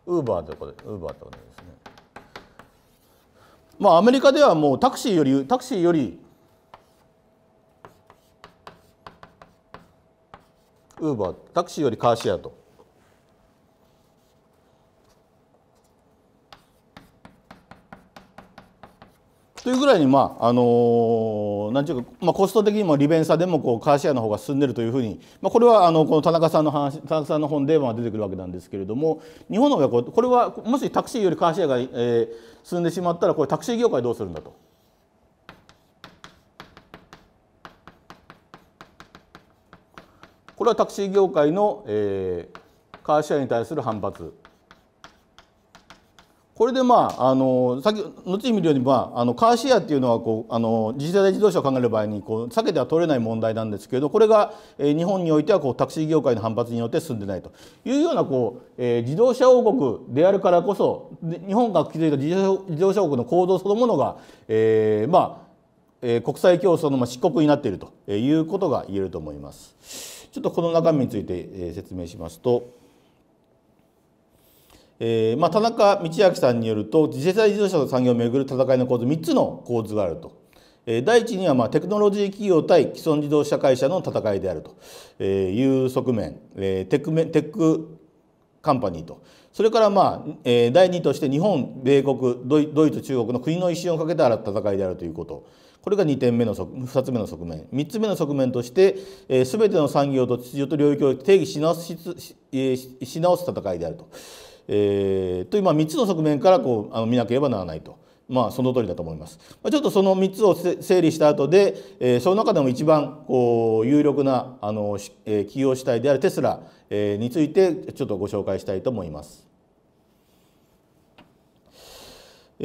ウーバーとかウーバーとかですね。まあアメリカではもうタクシーよりタクシーよりウーバータクシーよりカーシェアと。際にまああの何ていうか、まあ、コスト的にも利便さでもこうカーシェアの方が進んでるというふうに、まあ、これはあのこの田中さんの話田中さんの本では出てくるわけなんですけれども日本の方がこれはもしタクシーよりカーシェアが、えー、進んでしまったらこれタクシー業界どうするんだと。これはタクシー業界の、えー、カーシェアに対する反発これでまああの先後に見るように、まあ、あのカーシェアっていうのはこうあの次世代自動車を考える場合にこう避けては取れない問題なんですけどこれが、えー、日本においてはこうタクシー業界の反発によって進んでないというようなこう、えー、自動車王国であるからこそ日本が築いた自動車王国の行動そのものが、えー、まあえー、国際競争のまあ漆黒になっているということが言えると思います。ちょっとこの中身について説明しますと。えーまあ、田中道明さんによると次世代自動車の産業をめぐる戦いの構図3つの構図があると。えー、第一には、まあ、テクノロジー企業対既存自動車会社の戦いであると、いう側面、えー、テクメテックカンパニーとそれから、まあえー、第2として日本米国ドイドイツ中国の国の威信をかけた戦いであるということこれが2点目の2つ目の側面3つ目の側面として、えー、全ての産業と秩序と領域を定義し直ししし直す戦いであるとえー、というまあ3つの側面からこうあの見なければならないと。まあ、その通りだと思います。まあ、ちょっとその3つを整理した後で、えー、その中でも一番こう有力なあの、えー、企業主体であるテスラ、えー、についてちょっとご紹介したいと思います。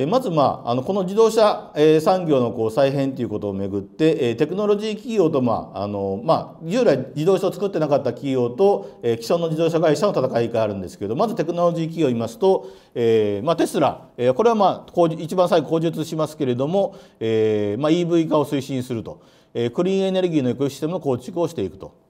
まず、まあ、あのこの自動車産業のこう再編ということをめぐってテクノロジー企業と、まああのまあ、従来自動車を作ってなかった企業と既存の自動車会社の戦いがあるんですけどまずテクノロジー企業を言いますと、えーまあ、テスラこれは、まあ、一番最後口述しますけれども、えーまあ、EV 化を推進するとクリーンエネルギーのエコシステムの構築をしていくと。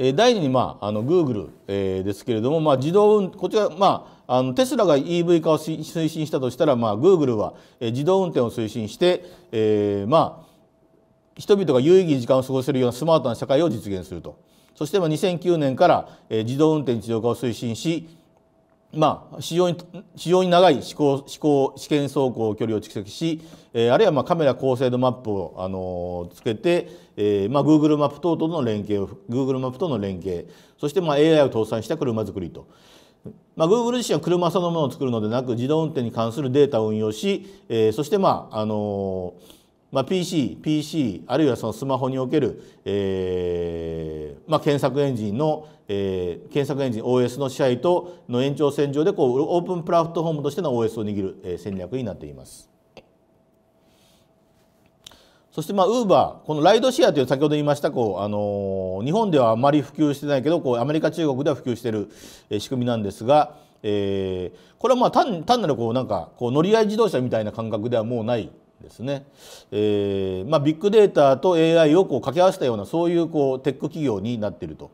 え第2に、まあ、あの Google、えー、ですけれども、まあ、自動運こちら、まあ、あのテスラが EV 化を推進したとしたら、まあ、Google は、えー、自動運転を推進して、えー、まあ人々が有意義に時間を過ごせるようなスマートな社会を実現すると。そして2009年から自動運転自動化を推進しまあ、非常に非常に長い思考試験走行距離を蓄積し、えー、あるいはまあカメラ高精度マップを、あのー、つけて、えーまあ、Google マップ等との連携を Google マップとの連携そしてまあ AI を搭載した車作りと、まあ、Google 自身は車そのものを作るのでなく自動運転に関するデータを運用し、えー、そしてまああのーまあ、PC、PC あるいはそのスマホにおける、えーまあ、検索エンジンの、えー、検索エンジン OS の支配との延長線上でこうオープンプラットフォームとしての OS を握る、えー、戦略になっています。そしてまあ Uber このライドシェアという先ほど言いましたこう、あのー、日本ではあまり普及してないけどこうアメリカ中国では普及している仕組みなんですが、えー、これはまあ単単なるこうなんかこう乗り合い自動車みたいな感覚ではもうないですね、えーまあ、ビッグデータと AI をこう掛け合わせたようなそういうこうテック企業になっていると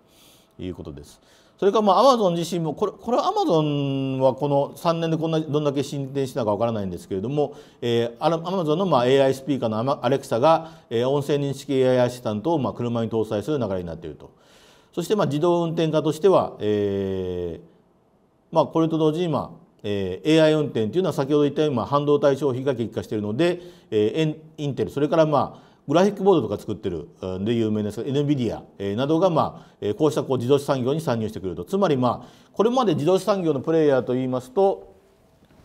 いうことです。それからまあアマゾン自身もこれこれはアマゾンはこの3年でこんなどんだけ進展したかわからないんですけれども、えー、アマゾンのまあ AI スピーカーのアレクサが、えー、音声認識 AI アシスタントをまあ車に搭載する流れになっているとそしてまあ自動運転化としては、えーまあ、これと同時にまあえー、AI 運転というのは先ほど言ったように、まあ、半導体消費が激化しているので、えー、インテルそれからまあグラフィックボードとか作ってるで有名ですが NVIDIA などが、まあ、こうしたこう自動車産業に参入してくるとつまり、まあ、これまで自動車産業のプレイヤーといいますと、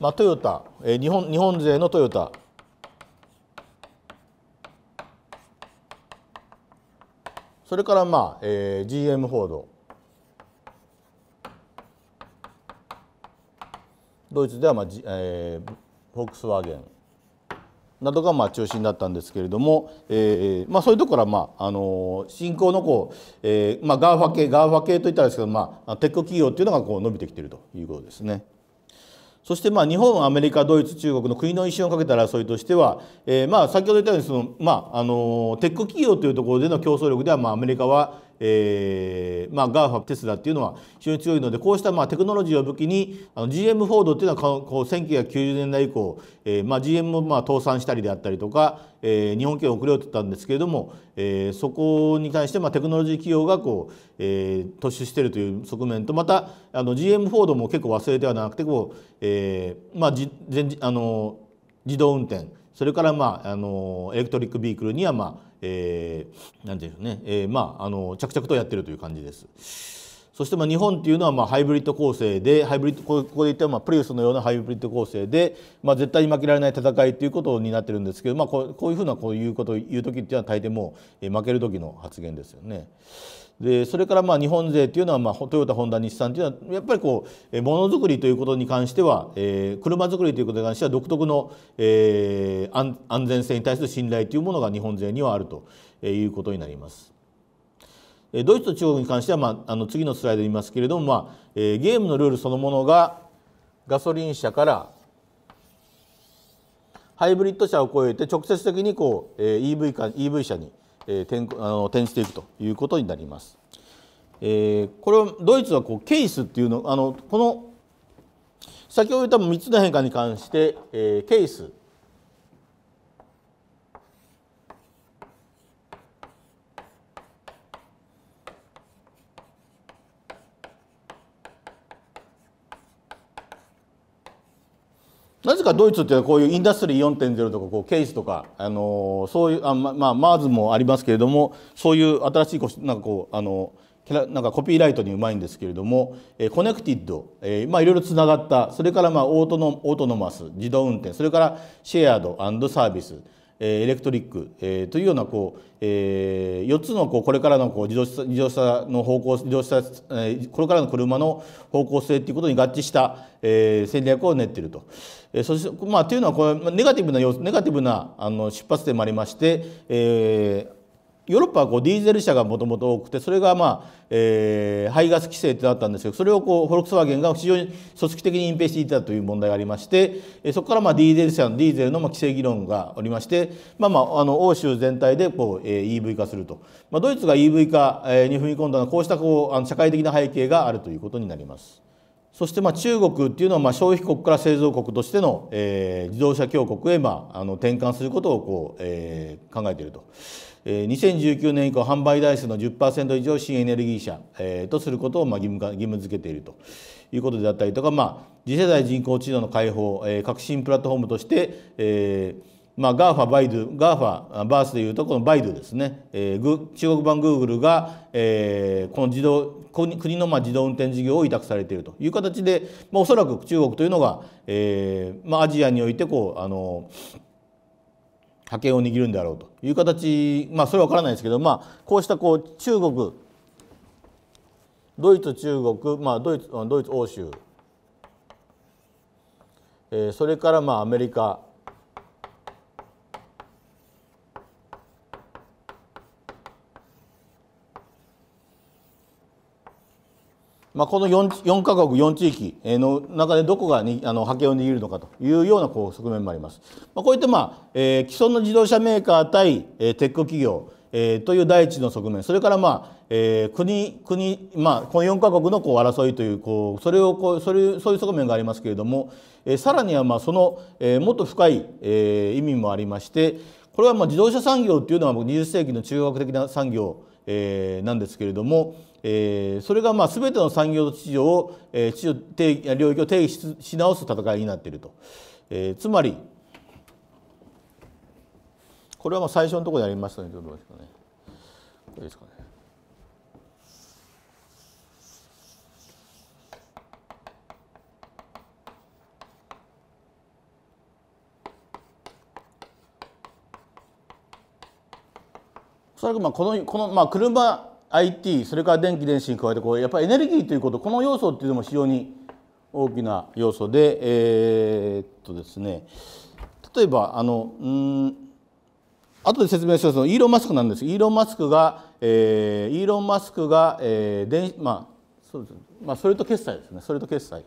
まあ、トヨタ日本日本勢のトヨタそれから、まあえー、GM フォードドイツでは、まあえー、フォックスワーゲンなどがまあ中心だったんですけれども、えーまあ、そういうところかまああの新興のこう、えーまあ、ガーファ系ガーファ系といったんですけど、まあ、テック企業っていうのがこう伸びてきているということですね。そしてまあ日本アメリカドイツ中国の国の威信をかけた争いとしては、えー、まあ先ほど言ったようにその、まあ、あのテック企業というところでの競争力ではまあアメリカはえーまあ、ガーファテスラっていうのは非常に強いのでこうしたまあテクノロジーを武器にあの GM フォードっていうのはこう1990年代以降、えーまあ、GM もまあ倒産したりであったりとか、えー、日本企業遅れようとったんですけれども、えー、そこに対してまあテクノロジー企業がこう、えー、突出しているという側面とまたあの GM フォードも結構忘れてはなくてこう、えーまあ、じ全あの自動運転それから、まあ、あのエレクトリックビークルにはまあえー、なんていうんでしょうね、えー、まああの着々とやってるという感じです。そしてまあ日本っていうのはまあハイブリッド構成でハイブリッドここで言ったまあプリウスのようなハイブリッド構成で、まあ、絶対に負けられない戦いということになってるんですけど、まあ、こうこういうふうなこういうことを言う時っていうのは大抵もう負ける時の発言ですよね。でそれからまあ日本勢というのは、まあ、トヨタホンダ日産というのはやっぱりこうものづくりということに関しては、えー、車づくりということに関しては独特の、えー、安全性に対する信頼というものが日本勢にはあるということになります。ドイツと中国に関しては、まあ、あの次のスライド言いますけれども、まあえー、ゲームのルールそのものがガソリン車からハイブリッド車を超えて直接的にこう、えー、EV, か EV 車にえー、あの転じていくということになります。えー、これはドイツはこうケースっていうのあのこの先ほど言った3つの変化に関して、えー、ケースなぜかドイツっていうのはこういうインダストリー4.0とかこうケースとか、あのー、そういうあままあマーズもありますけれどもそういう新しいこなんかこうあのなんかコピーライトにうまいんですけれども、えー、コネクティッド、えーまあ、いろいろつながったそれからまあオートノオートノマス自動運転それからシェアードサービスエレクトリック、えー、というようなこう、えー、4つのこうこれからのこう自動車自動車の方向自動車、えー、これからの車の方向性ということに合致した、えー、戦略を練っていると。えそしてまあというのはこれネガティブな要ネガティブなあの出発点もありまして、えー、ヨーロッパはこうディーゼル車がもともと多くてそれがまあ、えー、排ガス規制ってなったんですけどそれをこうフォルクスワーゲンが非常に組織的に隠蔽していたという問題がありましてそこからまあディーゼル車のディーゼルのまあ規制議論がおりましてまあまああの欧州全体でこう、えー、EV 化すると、まあ、ドイツが EV 化に踏み込んだのはこうしたこうあの社会的な背景があるということになります。そしてまあ中国っていうのはまあ消費国から製造国としての、えー、自動車強国へまああの転換することをこう、えー、考えていると、えー、2019年以降販売台数の10%以上新エネルギー車、えー、とすることをまあ義務化義務付けているということであったりとか、まあ、次世代人工知能の開放、えー、革新プラットフォームとして、えーまあ、ガーファバイドガーファバースでいうとこのバイドですね、えー、中国版グーグルが、えー、この自動国のまあ自動運転事業を委託されているという形で、まあ、おそらく中国というのが、えーまあ、アジアにおいてこうあの覇権を握るんだろうという形、まあ、それは分からないですけど、まあ、こうしたこう中国ドイツ中国、まあ、ドイツドイツ欧州、えー、それからまあアメリカまあ、この 4, 4カ国4地域の中でどこがにあの覇権を握るのかというようなこう側面もあります。まあ、こういった、まあえー、既存の自動車メーカー対、えー、ック企業、えー、という第一の側面それから、まあえー、国国、まあ、この4カ国のこう争いというこうそれをこうそれそういう側面がありますけれども、えー、さらにはまあその、えー、もっと深い、えー、意味もありましてこれはまあ自動車産業というのは20世紀の中学的な産業、えー、なんですけれども。えー、それがまあ全ての産業と秩序を、えー、秩序領域を定義しし直す戦いになっていると、えー、つまりこれはまあ最初のところでありましたねどうですかねこれですかねおそらくまあこのこの、まあ、車 IT それから電気電子に加えてこうやっぱりエネルギーということこの要素っていうのも非常に大きな要素でえー、っとですね例えばあのうん後で説明しますイーロン・マスクなんですイーロン・マスクが、えー、イーロン・マスクが、えーでまあそうですまあ、それと決済ですねそれと決済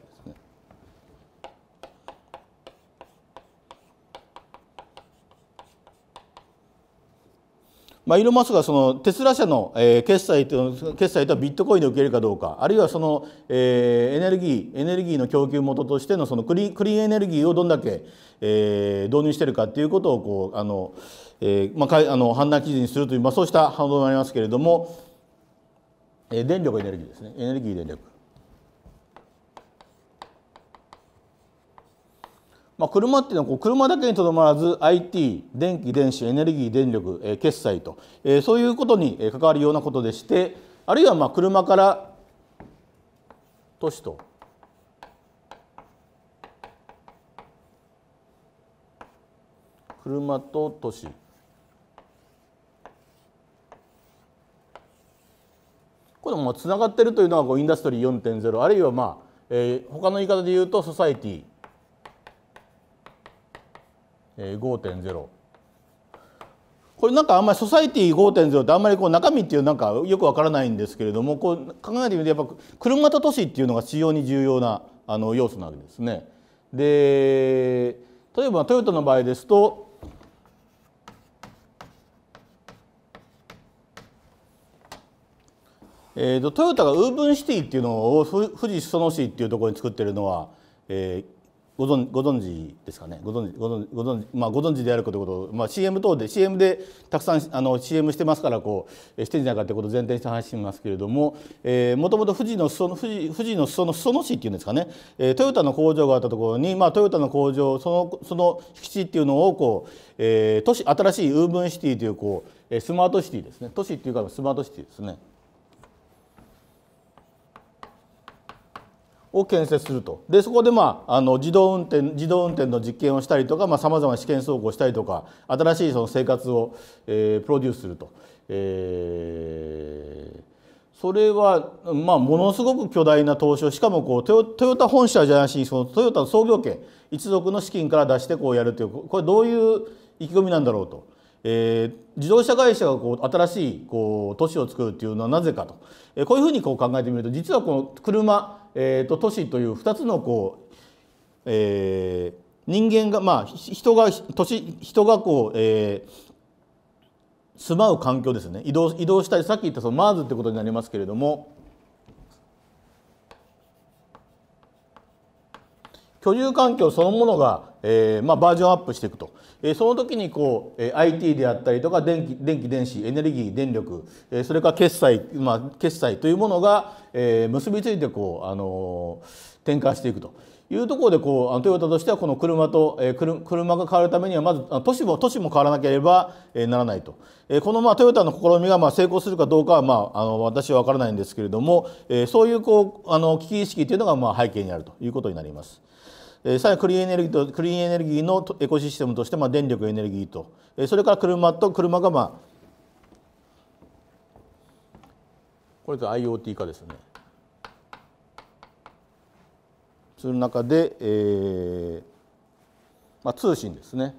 まあ、イーロン・マスクがそのテスラ社の、えー、決済と決済とはビットコインで受けるかどうかあるいはその、えー、エネルギーエネルギーの供給元としてのそのクリクリーンエネルギーをどんだけ、えー、導入しているかっていうことをこうあの、えーまあ、あの判断基準にするという、まあ、そうした反応もありますけれども、えー、電力エネルギーですねエネルギー電力まあ、車っていうのはこう車だけにとどまらず IT 電気電子エネルギー電力、えー、決済と、えー、そういうことに関わるようなことでしてあるいはまあ車から都市と車と都市これもつながってるというのはこうインダストリー4.0あるいはまあ、えー、他の言い方で言うとソサイティー5.0これなんかあんまりソサイティ5.0ってあんまりこう中身っていうなんかよくわからないんですけれどもこう考えてみるとやっぱ車型都市っていうのが非常に重要なあの要素なわけですね。で例えばトヨタの場合ですとえーと、とトヨタがウーブンシティっていうのを富士裾野市っていうところに作ってるのは、えー、ご存ご存知ですかねご存ご存ご存まあ、ご存知であることこと、まあ、CM 等で CM でたくさんあの CM してますからこうしてんじゃないかってことを前提にして話しますけれども、えもともと富士の裾野富士富士の裾の裾野市っていうんですかね、えー、トヨタの工場があったところに、まあ、トヨタの工場そのその敷地っていうのをこう、えー、都市新しいウーブンシティというこうスマートシティですね都市っていうかスマートシティですね。を建設するとでそこで、まあ、あの自動運転自動運転の実験をしたりとかさまざ、ま試験走行したりとか新しいその生活を、えー、プロデュースすると、えー、それは、まあ、ものすごく巨大な投資をしかもこうトヨトヨタ本社じゃないしそのトヨタの創業権一族の資金から出してこうやるというこれどういう意気込みなんだろうと。えー、自動車会社がこう新しいこう都市を作るっていうのはなぜかと、えー、こういうふうにこう考えてみると実はこの車えーと、都市という2つのこう、えー、人間がまあ人が都市人がこう、えー、住まう環境ですね移動移動したりさっき言ったそのマーズってことになりますけれども居住環境そのものが、えーまあ、バージョンアップしていくと、えー、その時にこう IT であったりとか電気電気電子エネルギー電力、えー、それから決済、まあ、決済というものが、えー、結びついてこう、あのー、転換していくと。いうところでこうトヨタとしてはこの車と、えー、車が変わるためにはまず都市も都市も変わらなければ、えー、ならないと、えー、このまあトヨタの試みがまあ成功するかどうかは、まあ、あの私は分からないんですけれども、えー、そういうこうあの危機意識というのがまあ背景にあるということになります。えさらにクリーンエネルギーとクリーンエネルギーのエコシステムとして、まあ、電力エネルギーと、えそれから車と車がまあこれと IoT 化ですね。その中で、えーまあ、通信ですね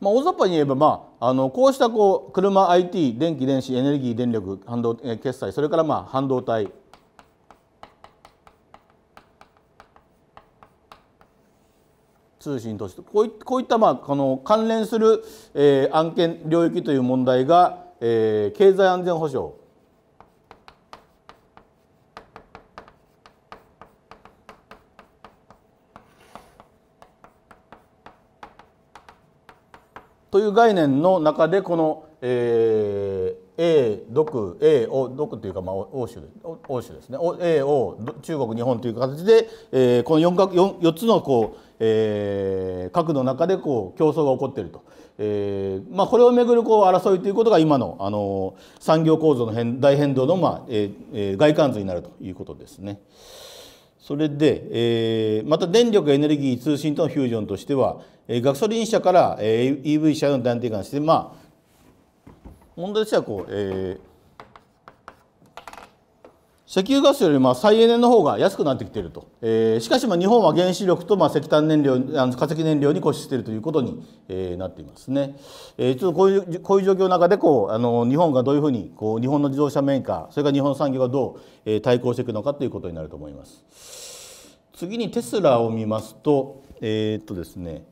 まあ、大雑把に言えば、まあ、あのこうしたこう車 IT 電気電子エネルギー電力半導え決済それからまあ半導体通信としてこういこういったまあこの関連する、えー、案件領域という問題が、えー、経済安全保障という概念の中でこの、え A 独 A を独というか、まあ、欧州欧州ですね A を中国日本という形で、えこの 4, 4, 四つのこう、え核の中でこう競争が起こっていると、えーまあ、これをめぐるこう争いということが今のあの産業構造の変大変動の、まあえー、外観図になるということですね。それで、えー、また電力エネルギー通信とのフュージョンとしては、えガソリン車から、え EV 車の断定がしてまあ問題としてはこう、えー、石油ガスよりま再エネの方が安くなってきていると、えー、しかしま日本は原子力とま石炭燃料あの化石燃料に固執しているということに、えなっていますね、えー、ちょっとこういうこういう状況の中でこうあの日本がどういうふうにこう日本の自動車メーカーそれから日本産業がどう、え対抗していくのかということになると思います次にテスラを見ますとえー、っとですね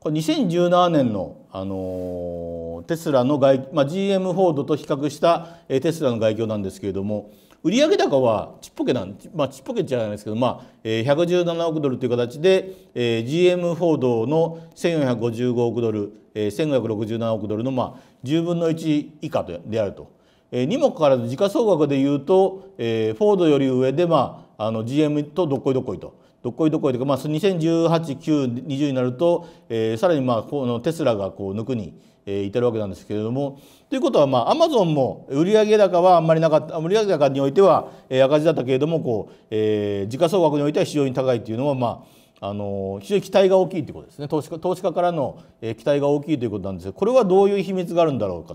これ2017年の、あのテスラの外、まあ、GM フォードと比較した、えテスラの外況なんですけれども売上高はちっぽけなん、まあ、ちっぽけじゃないですけど、まあ、117億ドルという形で、え GM フォードの1455億ドル、え1567億ドルの、まあ、10分の1以下であると。えにもかかわらず時価総額でいうと、えフォードより上で、まあ、あの GM とどっこいどっこいと。どっこいどっこいというか、まあ、2018、9、20になると、えー、さらにまあこのテスラがこう抜くにえいるわけなんですけれどもということはまあアマゾンも売上高はあんまりなかった売上高においては、え赤字だったけれどもこう、えー、時価総額においては非常に高いというのはまああの非常に期待が大きいということですね投資家投資家からの、え期待が大きいということなんですがこれはどういう秘密があるんだろうか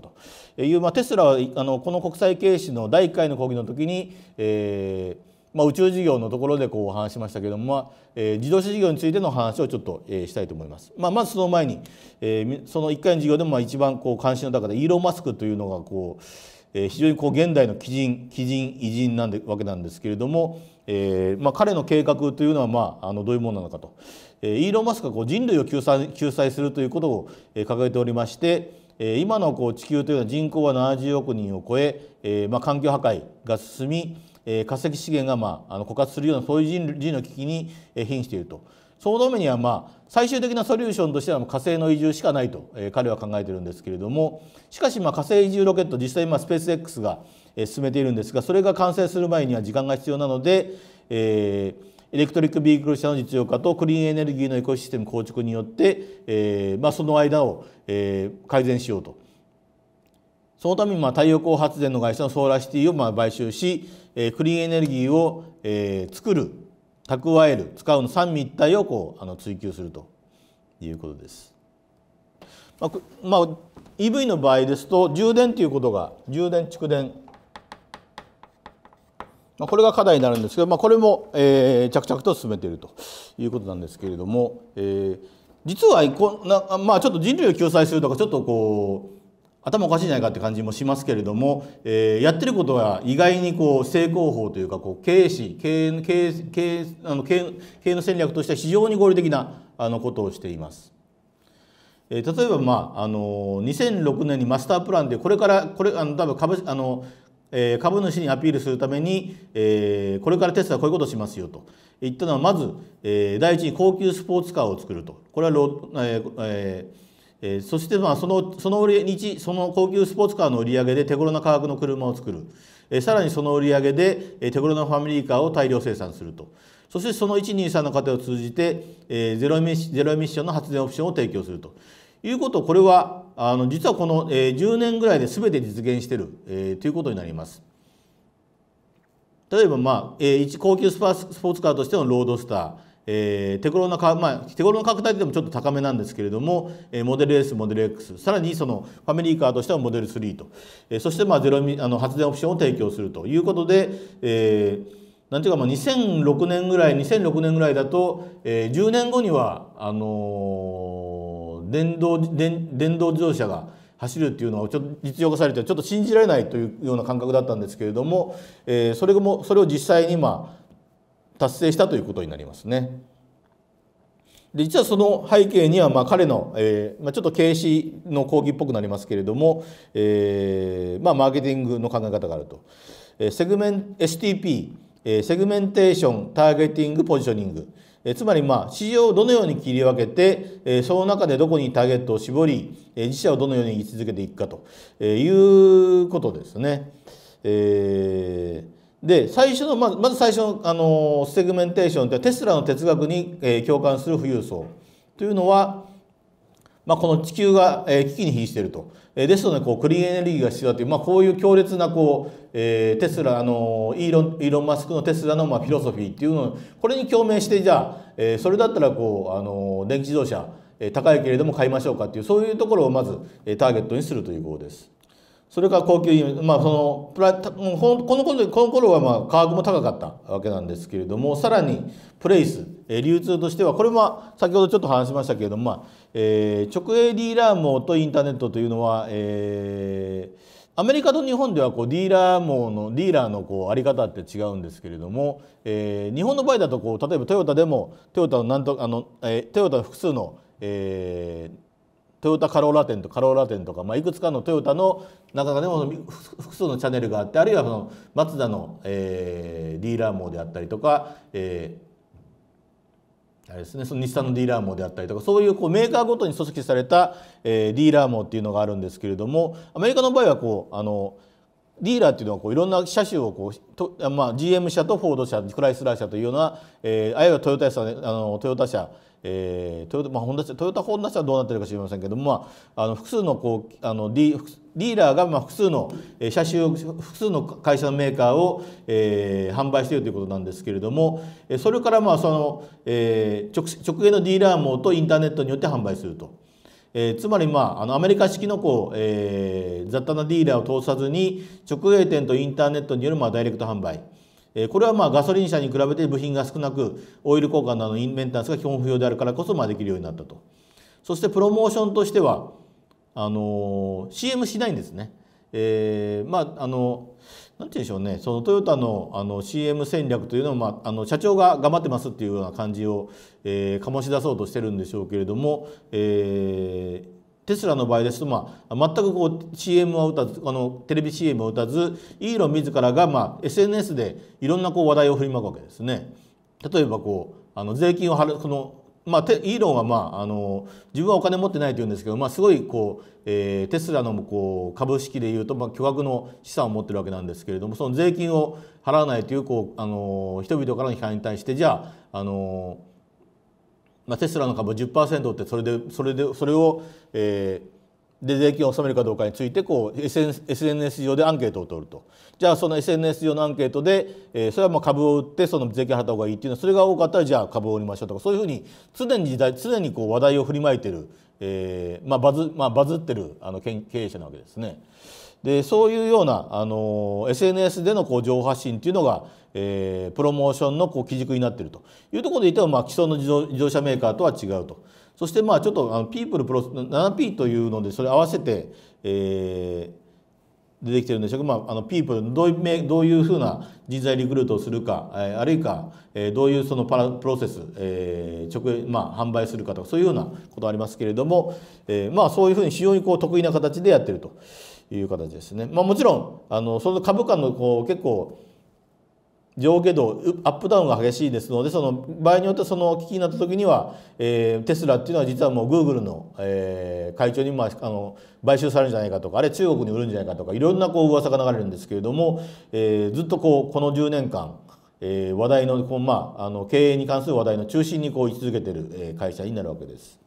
という、まあ、テスラはあのこの国際経営士の第1回の講義の時に、えーまあ、宇宙事業のところでこう話しましたけれども、まあえー、自動車事業についての話をちょっと、えー、したいと思います。まあ、まずその前に、えー、その1回の事業でもまあ一番こう関心の高いイーロン・マスクというのがこう、えー、非常にこう現代の基人基人偉人なんでわけなんですけれども、えーまあ、彼の計画というのは、まあ、あのどういうものなのかと、えー、イーロン・マスクはこう人類を救済救済するということを、えー、掲げておりまして、今のこう地球というのは人口は70億人を超え、えーまあ、環境破壊が進みえ化石資源が、まあ、あの枯渇するようなそういう人類の危機に瀕していると。そのためには、まあ、最終的なソリューションとしては火星の移住しかないと、え彼は考えてるんですけれどもしかし、まあ、火星移住ロケット実際今スペース X が、え進めているんですがそれが完成する前には時間が必要なので、えー、エレクトリックビークル車の実用化とクリーンエネルギーのエコシステム構築によって、えー、まあ、その間を、えー、改善しようと。そのためにまあ太陽光発電の会社のソーラーシティをまあ買収し、えー、クリーンエネルギーを、えー、作る蓄える使うの三位一体をこうあの追求するということです。まあ、まあ、EV の場合ですと充電ということが充電蓄電、まあ、これが課題になるんですけど、まあ、これも、えー、着々と進めているということなんですけれども、えー、実はこな、まあ、ちょっと人類を救済するとかちょっとこう頭おかしいんじゃないかって感じもしますけれども、えー、やってることは意外にこう成功法というかこう経営し経営の戦略としては非常に合理的なあのことをしています。え例えば、まあ、あの2006年にマスタープランでこれからこれあの多分株あのえー、株主にアピールするために、えー、これからテスラはこういうことをしますよと言ったのはまず、えー、第一に高級スポーツカーを作るとこれはロ、えーえーえー、そしてまあそのその売日その高級スポーツカーの売り上げで手頃な価格の車を作る、えー、さらにその売り上げで、えー、手頃なファミリーカーを大量生産するとそしてその123の過程を通じて、えー、ゼロエミゼロエミッションの発電オプションを提供するということこれはあの実はこの、えー、10年ぐらいで全て実現している、えー、ということになります。例えば、まあえー、高級スポーツカーとしてのロードスターえー、手頃なまあ、手頃な価格帯でもちょっと高めなんですけれども、えー、モデル S、モデル X、さらにそのファミリーカーとしてはモデル3と、えー、そしてまあゼロあの発電オプションを提供するということで、えー、なんていうかまあ2006年ぐらい、2006年ぐらいだと、えー、10年後には、あのー、電動電電動自動車が走るっていうのはちょっと実用化されてちょっと信じられないというような感覚だったんですけれども、えー、それもそれを実際にまあ達成したということになりますね。で実はその背景にはま彼の、えー、まあ、ちょっと軽視の講義っぽくなりますけれども、えー、まあ、マーケティングの考え方があると。えセグメン STP、えセグメンテーションターゲティングポジショニング、えつまりまあ市場をどのように切り分けて、えその中でどこにターゲットを絞り、え自社をどのように位置づけていくかと、えいうことですね。えーで最初のまず最初のあのセグメンテーションってテスラの哲学に、え共感する富裕層というのは、まあ、この地球が、え危機に瀕していると、えですのでこうクリーンエネルギーが必要だという、まあ、こういう強烈なこう、えテスラあのイーロンイーロン・マスクのテスラの、まあ、フィロソフィーっていうのをこれに共鳴してじゃあ、えそれだったらこうあの電気自動車高いけれども買いましょうかっていうそういうところをまずターゲットにするということです。それから高級品、まあ、そのプラこのこの頃はまあ価格も高かったわけなんですけれどもさらにプレイス流通としてはこれも先ほどちょっと話しましたけれども、まあえー、直営ディーラー網とインターネットというのは、えー、アメリカと日本ではこうディーラー網のディーラーのこうあり方って違うんですけれども、えー、日本の場合だとこう例えばトヨタでもトヨタのなんとあの、えー、トヨタ複数の、えートヨタカローラ店とカローラ店とか、まあ、いくつかのトヨタの中でも複数のチャンネルがあってあるいはそのマツダの、えー、ディーラー網であったりとか、えー、あれですね、その日産のディーラー網であったりとかそういうこうメーカーごとに組織された、えー、ディーラー網っていうのがあるんですけれどもアメリカの場合はこうあのディーラーっていうのはこういろんな車種をこうと、まあ、GM 車とフォード車クライスラー車というような、えー、あるいはトヨタ車あのトヨタ車えー、トヨタまあ、ホンダトヨタ本田社はどうなってるか知りませんけども、まあ、あの複数のこうあのディーラーがまあ複数の車種を複数の会社のメーカーを、えー、販売しているということなんですけれどもそれからまあその、えー、直直営のディーラー網とインターネットによって販売すると。えー、つまり、まあ、あのアメリカ式のこう、えー、雑多なディーラーを通さずに直営店とインターネットによるまあダイレクト販売。これはまあガソリン車に比べて部品が少なくオイル交換などのインメンタンスが基本不要であるからこそまあできるようになったとそしてプロモーションとしてはあの CM しないんですね。えー、まああの何て言うんでしょうねそのトヨタのあの CM 戦略というのは、まあ、あの社長が頑張ってますっていうような感じを、えー、醸し出そうとしてるんでしょうけれども、えー、テスラの場合ですと、まあ、全くこう CM は打たずあのテレビ CM は打たずイーロン自らが、まあ、SNS でいろんなこう話題を振りまくわけですね。例えばこうあの税金を払うこのまあ、イーロンは、まあ、あの自分はお金持ってないというんですけど、まあ、すごいこう、えー、テスラのこう株式でいうと、まあ、巨額の資産を持ってるわけなんですけれどもその税金を払わないというこうあの人々からの批判に対してじゃああのまあ、テスラの株10%ってそれでそれでそれを、えー、で税金を納めるかどうかについてこう SNS 上でアンケートを取るとじゃあその SNS 上のアンケートで、えー、それはまあ株を売ってその税金払った方がいいっていうのはそれが多かったらじゃあ株を売りましょうとかそういうふうに常に時代常にこう話題を振りまいてる、えーまあバズまあ、バズってるあの経営者なわけですね。でそういうようなあの SNS でのこう情報発信っていうのが、えー、プロモーションのこう基軸になっているというところでいても、まあ、既存の自動車メーカーとは違うと。そしてまあちょっとあのピープルプロ 7P というのでそれ合わせて、えー、出てきてるんでしょうけど、まあ、あのピープルどういうどういうふうな人材リクルートをするか、えー、あるいは、えー、どういうそのパラプロセス、えー直まあ、販売するかとかそういうようなことありますけれども、えーまあ、そういうふうに非常にこう得意な形でやってるという形ですね。まあ、もちろんあのその株価のこう結構上下動アップダウンが激しいですのでその場合によってその危機になった時には、えー、テスラっていうのは実はもうグーグルの、えー、会長に、まあ、あの買収されるんじゃないかとかあれ中国に売るんじゃないかとかいろんなこう噂が流れるんですけれども、えー、ずっとこうこの10年間、えー、話題のこう、まあ、あの経営に関する話題の中心にこう位置づけてる、え会社になるわけです。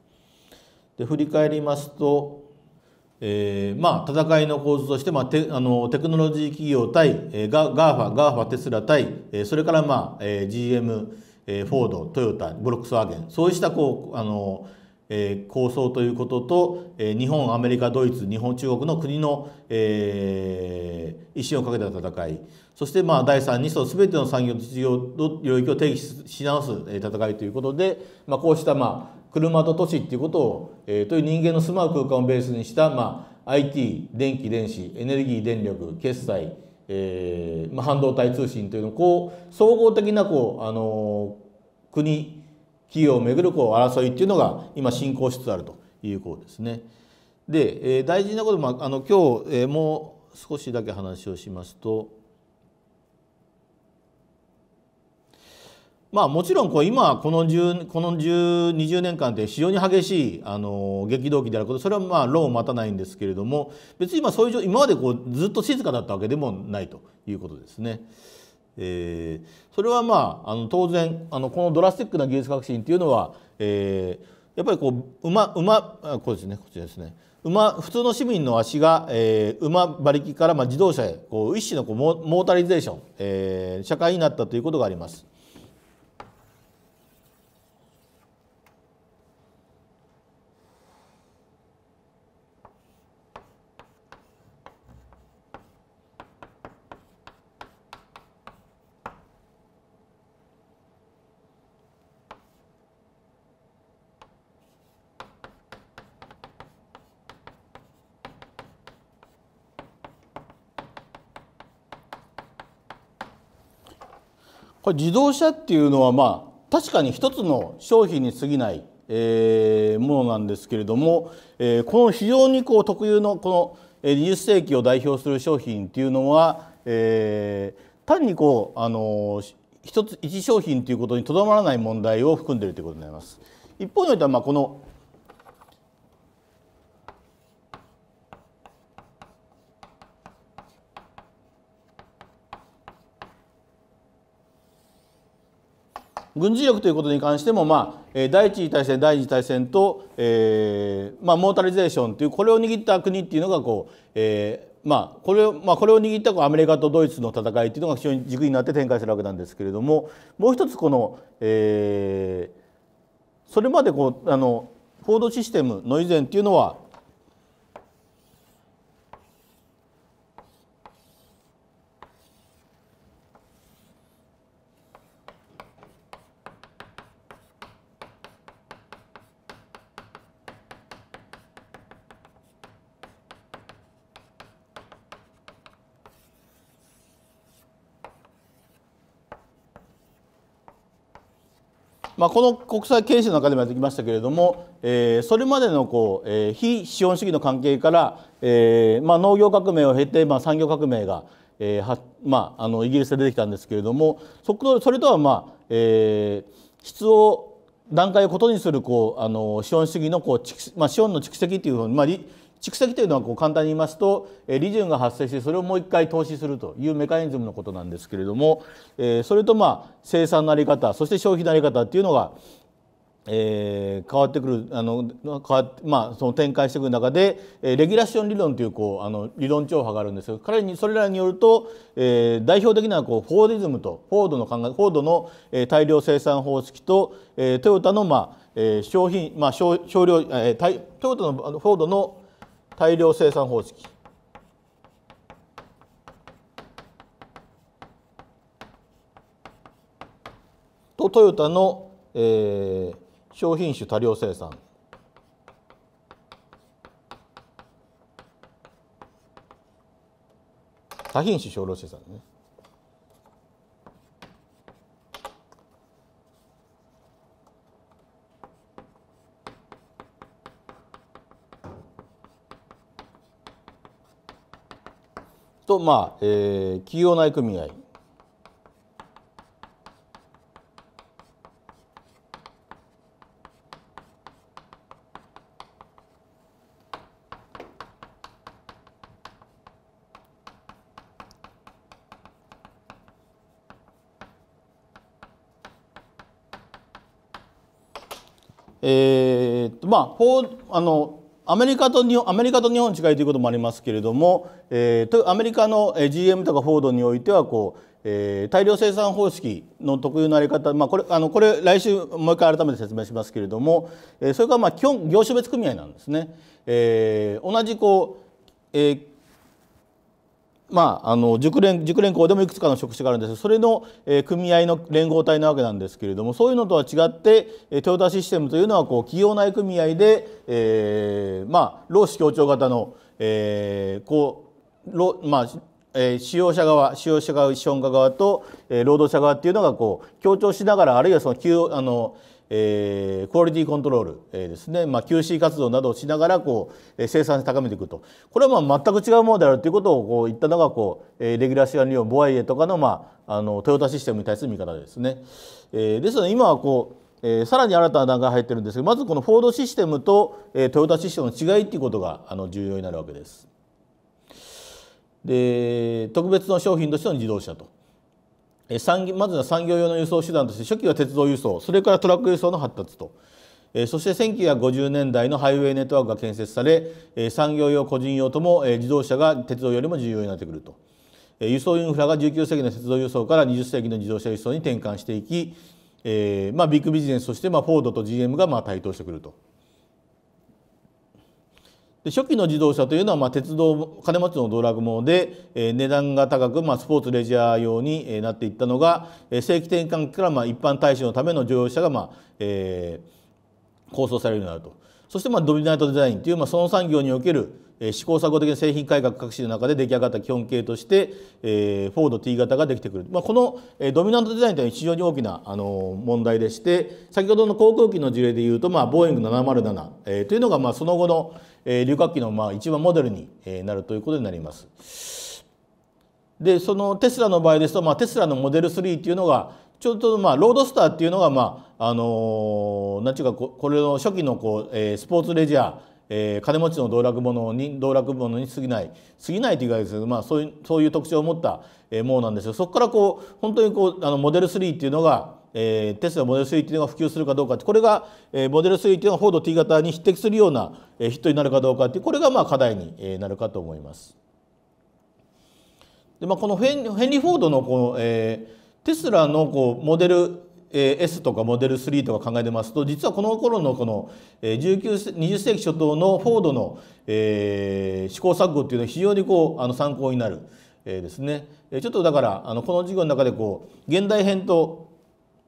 で振り返りますとえー、まあ、戦いの構図として、まあ、テあのテクノロジー企業対、えー、ガガーファガーファテスラ対、えー、それから、まあえー、GM、えー、フォードトヨタボックスワーゲンそうしたこうあの、えー、構想ということと、えー、日本アメリカドイツ日本中国の国の、えー、一心をかけた戦いそして、まあ、第3 2層、す全ての産業実業領域を定義し直す戦いということで、まあ、こうした、まあ車と都市っていうことを、えー、という人間の住まう空間をベースにした、まあ、IT 電気電子エネルギー電力決済、えーまあ、半導体通信というのをこう総合的なこう、あのー、国企業をめぐるこう争いっていうのが今進行しつつあるということですね。で、えー、大事なこともあの今日、えー、もう少しだけ話をしますと。まあ、もちろんこう今この10この10 20年間で非常に激しいあの激動期であることそれはまあ論を待たないんですけれども別に今そういう今までこうずっと静かだったわけでもないということですね。えー、それはまああの当然あのこのドラスティックな技術革新というのは、えー、やっぱりこう馬馬こうですねこちらですね馬普通の市民の足が、えー、馬馬力からまあ自動車へこう一種のこうモータリゼーション、えー、社会になったということがあります。これ自動車っていうのはまあ確かに一つの商品に過ぎない、えー、ものなんですけれども、えー、この非常にこう特有のこの20世紀を代表する商品っていうのは、えー、単にこうあの一つ一商品ということにとどまらない問題を含んでいるということになります。一方においてはまあこの軍事力ということに関しても、まあ、第一次大戦第二次大戦と、えーまあ、モータリゼーションというこれを握った国っていうのがこう、えーまあこれをまあ、これを握ったアメリカとドイツの戦いっていうのが非常に軸になって展開するわけなんですけれどももう一つこの、えー、それまでこうあのフォードシステムの以前っていうのはまあ、この国際研修の中でもやってきましたけれども、えー、それまでのこう、えー、非資本主義の関係から、えーまあ、農業革命を経て、まあ、産業革命が、えーはまあ、あのイギリスで出てきたんですけれどもそこそれとは、まあえー、質を段階を異にするこうあの資本主義のこう、まあ、資本の蓄積というふうに、まあ、蓄積というのはこう簡単に言いますと利潤が発生してそれをもう一回投資するというメカニズムのことなんですけれどもそれとまあ生産の在り方そして消費の在り方っていうのがえ変わってくるあの変わまあ、その展開してくる中で、えレギュラション理論というこうあの理論調派があるんですが彼にそれらによると、え代表的なこうフォーディズムとフォードの考えフォードの、え大量生産方式と、えトヨタの、まあえ商品、まあ、少少量、えトヨタのフォードの大量生産方式とトヨタの、えー、商品種多量生産多品種少量生産ねと、まあえー、企業内組合えー、っとまあ法あのアメリカと日本アメリカと日本違いということもありますけれども、えー、アメリカの GM とかフォードにおいてはこう、えー、大量生産方式の特有のあり方、まあ、これあのこれ来週もう一回改めて説明しますけれども、えー、それからまあ基本業種別組合なんですね。えー、同じこう、えーまあ、あの熟練熟練校でもいくつかの職種があるんですがそれの、え組合の連合体なわけなんですけれどもそういうのとは違って、えトヨタシステムというのはこう企業内組合で、えー、まあ、労使協調型の、えー、こうまあえー、使用者側使用者側資本家側と、えー、労働者側っていうのがこう協調しながらあるいはその給あの、えー、クオリティコントロール、えー、ですね、まあ、QC 活動などをしながらこう生産性高めていくとこれはまあ全く違うものであるということをこう言ったのがこうレギュラーシアン利用ボワイエとかの,、まあ、あのトヨタシステムに対する見方ですね。えー、ですので今はこうえー、さらに新たな段階が入ってるんですけどまずこのフォードシステムと、えー、トヨタシステムの違いっていうことがあの重要になるわけです。で特別の商品としての自動車とまずは産業用の輸送手段として初期は鉄道輸送それからトラック輸送の発達とそして1950年代のハイウェイネットワークが建設され産業用個人用とも自動車が鉄道よりも重要になってくると輸送インフラが19世紀の鉄道輸送から20世紀の自動車輸送に転換していき、えまあ、ビッグビジネスとしてまフォードと GM がまあ台頭してくると。で初期の自動車というのはまあ鉄道金持ちの道楽もで、えー、値段が高く、まあ、スポーツレジャー用に、えー、なっていったのが、えー、正規転換期からまあ一般大衆のための乗用車が、まあえー、構想されるようになるとそしてまあドミナントデザインというまあその産業における試行錯誤的な製品改革革新の中で出来上がった基本形として、えフォード T 型ができてくる、まあ、このドミナントデザインというのは非常に大きなあの問題でして先ほどの航空機の事例でいうと、まあ、ボーイング707、えというのがまあその後の、え旅客機のまあ一番モデルになるということになります。でそのテスラの場合ですと、まあ、テスラのモデル3っていうのがちょっとまあロードスターっていうのがまああのなんちゅうかこれの初期のこう、えスポーツレジャーえー、金持ちの道楽物に道楽物に過ぎない過ぎないというかですけど、まあ、そういうそういう特徴を持った、えー、ものなんですよそこからこう本当にこうあのモデル3っていうのが、えー、テスラモデル3っていうのが普及するかどうかこれが、えー、モデル3っていうのがフォード T 型に匹敵するような、えー、ヒットになるかどうかってこれがまあ課題に、えー、なるかと思います。でまあ、このフェンリー・フォードのこの、えーテスラのこうモデル S とかモデル3とか考えてますと実はこの頃のこの20世紀初頭のフォードの、え試行錯誤っていうのは非常にこうあの参考になる、えですねちょっとだからあのこの授業の中でこう現代編と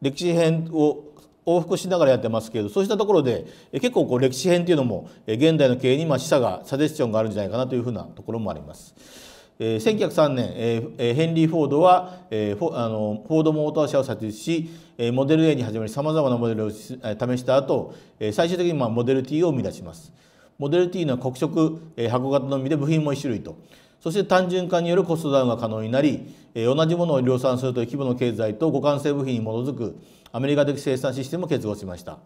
歴史編を往復しながらやってますけどそうしたところで結構こう歴史編っていうのも現代の経営にまあ示唆がサジェスションがあるんじゃないかなというふうなところもあります。え1903年、えヘンリー・フォードは、えフォあのフォードモーター社を設立し、えモデル A に始まりさまざまなモデルを試した後、え最終的に、まあ、モデル T を生み出します。モデル T の黒色、え箱型のみで部品も1種類とそして単純化によるコストダウンが可能になり、え同じものを量産するという規模の経済と互換性部品に基づくアメリカ的生産システムを結合しました。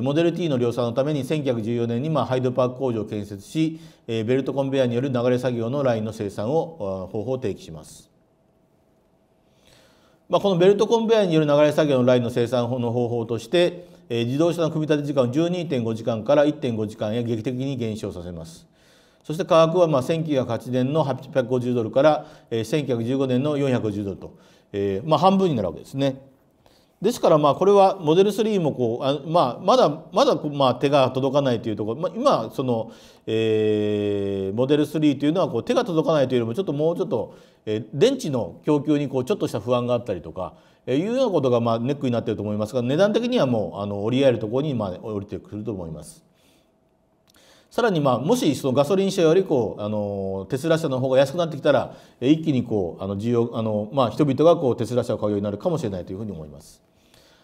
モデル T の量産のために1914年にまハイドパーク工場を建設しベルトコンベヤによる流れ作業のラインの生産を方法を提起します。まあ、このベルトコンベヤによる流れ作業のラインの生産の方法として自動車の組み立て時間を12.5時間から1.5時間へ劇的に減少させます。そして価格はまあ1908年の850ドルから1915年の450ドルと、えまあ半分になるわけですね。ですからまあこれはモデル3もこうあ、まあ、まだまだまあ手が届かないというところ、まあ、今その、えー、モデル3というのはこう手が届かないというよりもちょっともうちょっと、えー、電池の供給にこうちょっとした不安があったりとか、えー、いうようなことがまあネックになっていると思いますが値段的にはもうあの折り合えるところにまあ降りてくると思います。さらに、まあ、もしそのガソリン車よりこうあのテスラ車の方が安くなってきたら一気にこうあの需要あの、まあ、人々がこうテスラ車を買うようになるかもしれないというふうに思います。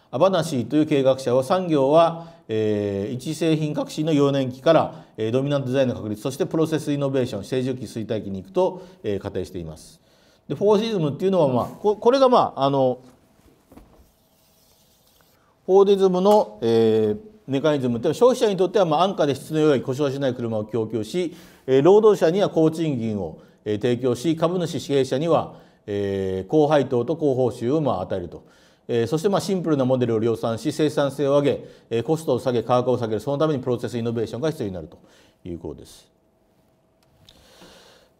アバナシーという経営学者は産業は、えー、一製品革新の幼年期から、えー、ドミナントデザインの確立そしてプロセスイノベーション成熟期衰退期に行くと、えー、仮定しています。でフォーシズムっていうのは、まあ、ここれがまああのフォーディズムの、えー、メカニズムというのは消費者にとってはま安価で質の良い故障しない車を供給し労働者には高賃金を提供し株主経営者には高配当と高報酬をまあ与えると。そしてまシンプルなモデルを量産し生産性を上げコストを下げ価格を下げるそのためにプロセスイノベーションが必要になるということです。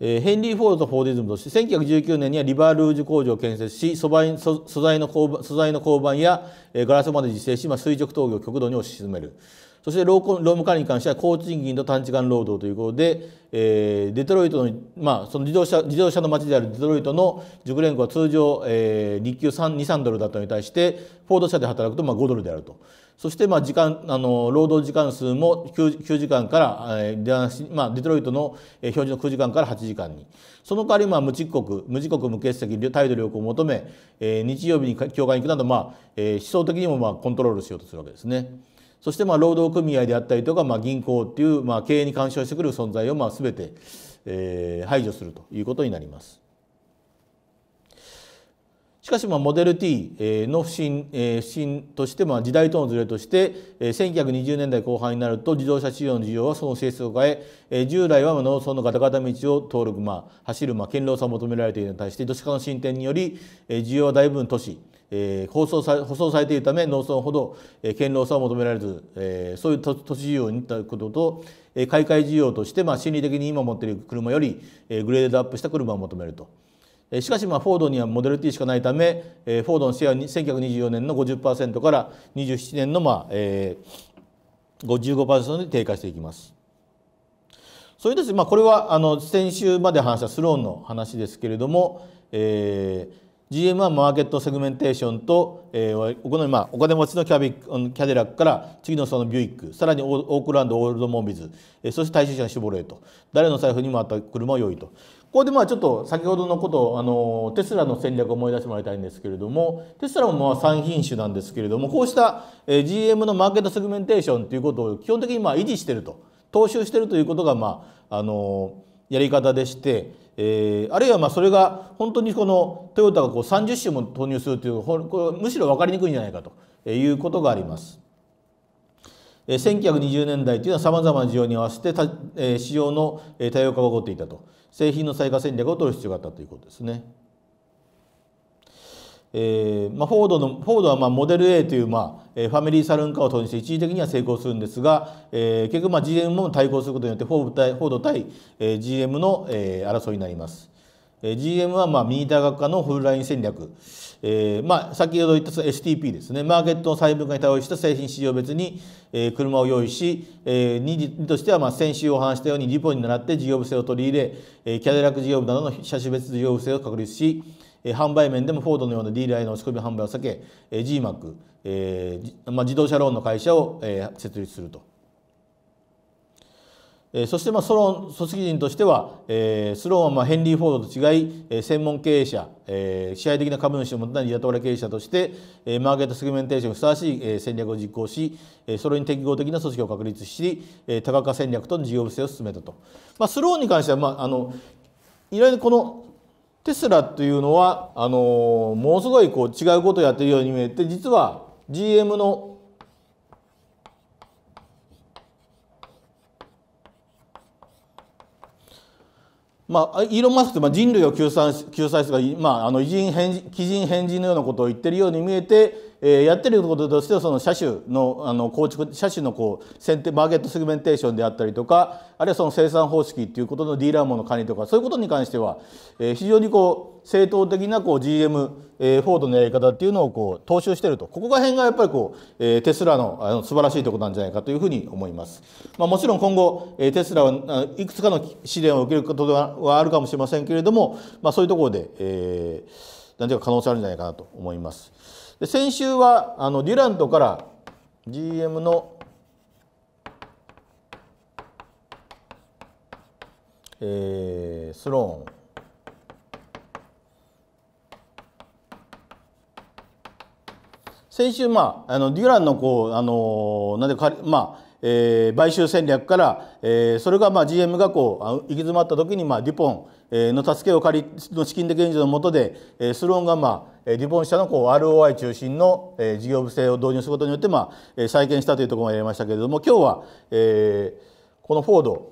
ヘンリー・フォードとフォーディズムとして1919年にはリバールージュ工場を建設し素材素材の交番素材のやガラスまで自生し、垂直闘技を極度に推し進めるそして労務管理に関しては高賃金と短時間労働ということで、デトロイトの,、まあ、その自動車自動車の街であるデトロイトの熟練工は通常、日給23ドルだったのに対してフォード社で働くと5ドルであると。そしてまあ時間あの労働時間数も 9, 9時間から、えーまあ、デトロイトの表示の9時間から8時間にその代わりまあ無遅刻無時刻無欠席態度力を求め、えー、日曜日に教会に行くなど、まあえー、思想的にもまあコントロールしようとするわけですね。そしてまあ労働組合であったりとかまあ銀行っていうまあ経営に干渉してくる存在をまあ全て、えー、排除するということになります。しかしまあモデル T の不振不振としてまあ時代とのずれとして1920年代後半になると自動車市場の需要はその性質を変え従来は農村のガタガタ道を通るまあ走るまあ堅牢さを求められているのに対して都市化の進展により需要は大部分都市放送さ舗装されているため農村ほど堅牢さを求められずそういう都市需要にということと買い替え需要としてまあ心理的に今持っている車よりグレードアップした車を求めると。しかしまあフォードにはモデル T しかないためフォードのシェアは1924年の50%から27年のまあ、えー、55%に低下していきます。それですまあこれはあの先週まで話したスローンの話ですけれども、えー、GM はマーケットセグメンテーションと、えー、お金まあ、お金持ちのキャビキャデラックから次のそのビュイックさらにオークランドオールドモンビズ、えー、そして大衆車のシボレーと誰の財布にもあった車を用意と。ここでまあちょっと先ほどのことあのテスラの戦略を思い出してもらいたいんですけれどもテスラもまあ3品種なんですけれどもこうした GM のマーケットセグメンテーションということを基本的にまあ維持してると踏襲してるということがまああのやり方でしてえー、あるいはまあそれが本当にこのトヨタがこう30種も投入するというこれむしろ分かりにくいんじゃないかということがあります。え1920年代というのはさまざまな需要に合わせてた、え市場の多様化が起こっていたと製品の再化戦略を取る必要があったということですね。えーまあ、フォードのフォードはまあモデル A という、まあ、ファミリーサルン化を投入して一時的には成功するんですが、えー、結局まあ GM も対抗することによってフォード対フォード対、えー、GM の、えー、争いになります。えー、GM はまあミニ大ー学科のフルライン戦略、えーまあ、先ほど言った STP ですねマーケットの細分化に対応した製品市場別に、え車を用意し、え次としてはまあ先週お話したようにリポに倣って事業部制を取り入れ、えキャデラック事業部などの車種別事業部制を確立し販売面でもフォードのようなディーラーへの押し込み販売を避け GMAC、えーまあ、自動車ローンの会社を、え設立すると。そしてまあソロン組織人としては、えスローンはまあヘンリー・フォードと違い、え専門経営者、え支配的な株主を持たない雇われ経営者として、えマーケットセグメンテーションにふさわしい、え戦略を実行し、えそれに適合的な組織を確立し、え多角化戦略との事業不正を進めたと、まあ、スローンに関しては、まあ、あのいわゆるこのテスラというのはあのー、ものすごいこう違うことをやってるように見えて実は GM のまあ、イーロン・マスクまあ、人類を救済救済するまあ、あの偉人変人奇人変人のようなことを言ってるように見えてえー、やってることとしてはその車種のあの構築車種のこう選定マーケットセグメンテーションであったりとかあるいはその生産方式っていうことのディーラーもの管理とかそういうことに関しては、えー、非常にこう正当的なこう GM、えー、フォードのやり方っていうのをこう踏襲してるとここら辺がやっぱりこう、えー、テスラのあの素晴らしいところなんじゃないかというふうに思います。まあ、もちろん今後、えー、テスラはいくつかの試練を受けることはあるかもしれませんけれども、まあ、そういうところで、えー、なんていうか可能性あるんじゃないかなと思います。で先週はあのデュラントから GM の、えー、スローン先週、まあ、あのデュランのこう、あのなんでか、まあえー、買収戦略から、えー、それが、まあ、GM がこう行き詰まった時に、まあ、デュポンの助けを借りの資金的援助のもとで、えー、スローンが、まあリボン社のこう ROI 中心の事業部制を導入することによって、まあ、再建したというところまでやりましたけれども今日は、えこのフォード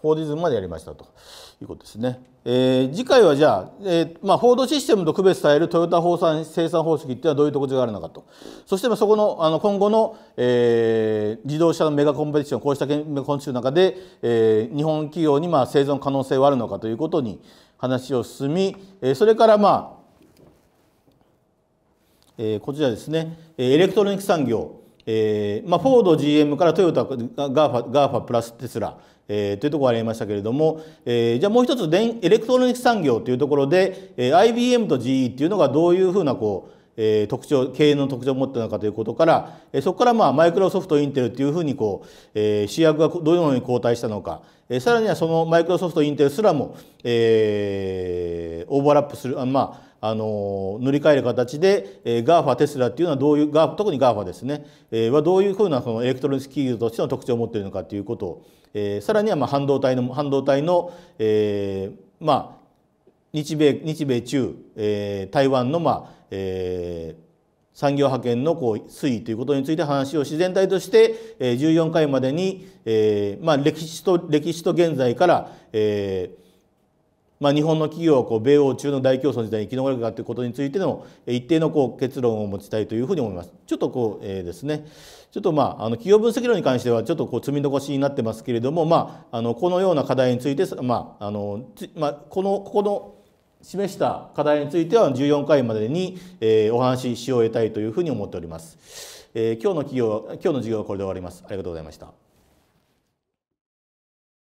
フォーディズムまでやりましたと。いうことですね。えー、次回はじゃあ、えーまあ、フォードシステムと区別されるトヨタ法産生産方式っていうのはどういうところがあるのかとそしてそこのあの今後の、えー、自動車のメガコンペティションこうしたメガコンの中で、えー、日本企業にまあ生存可能性はあるのかということに話を進み、えー、それからまあ、えー、こちらですねエレクトロニク産業、えーまあ、フォード GM からトヨタガーファガーファプラステスラえー、というところがありましたけれども、えー、じゃあもう一つ電エレクトロニクス産業というところで、えー、IBM と GE っていうのがどういうふうなこう、えー、特徴経営の特徴を持っているのかということから、えー、そこからまあマイクロソフトインテルっていうふうにこう、えー、主役がどのように交代したのか、えー、さらにはそのマイクロソフトインテルすらも、えー、オーバーラップするあまああの塗り替える形で、え a ガーファテスラっていうのはどういうガー特にガーファですね、えー、はどういうふうなそのエレクトロニクス企業としての特徴を持っているのかということをえー、さらにはまあ半導体の半導体の、えー、まあ日米日米中、えー、台湾のまあ、えー産業派遣のこう推移ということについて話を自然体としてえ14回までに、えーまあ、歴史と歴史と現在から、えーまあ、日本の企業はこう米欧中の大競争時代に生き残れるかということについての一定のこう結論を持ちたいというふうに思います。ちょっとこう、えー、ですねちょっとまあ、あの企業分析論に関してはちょっとこう積み残しになってますけれども、まあ、あのこのような課題について、まああのまあ、このここの示した課題については14回までに、えー、お話しし終えたいというふうに思っております。えー、今日の企業今日の授業はこれで終わります。ありがとうございました。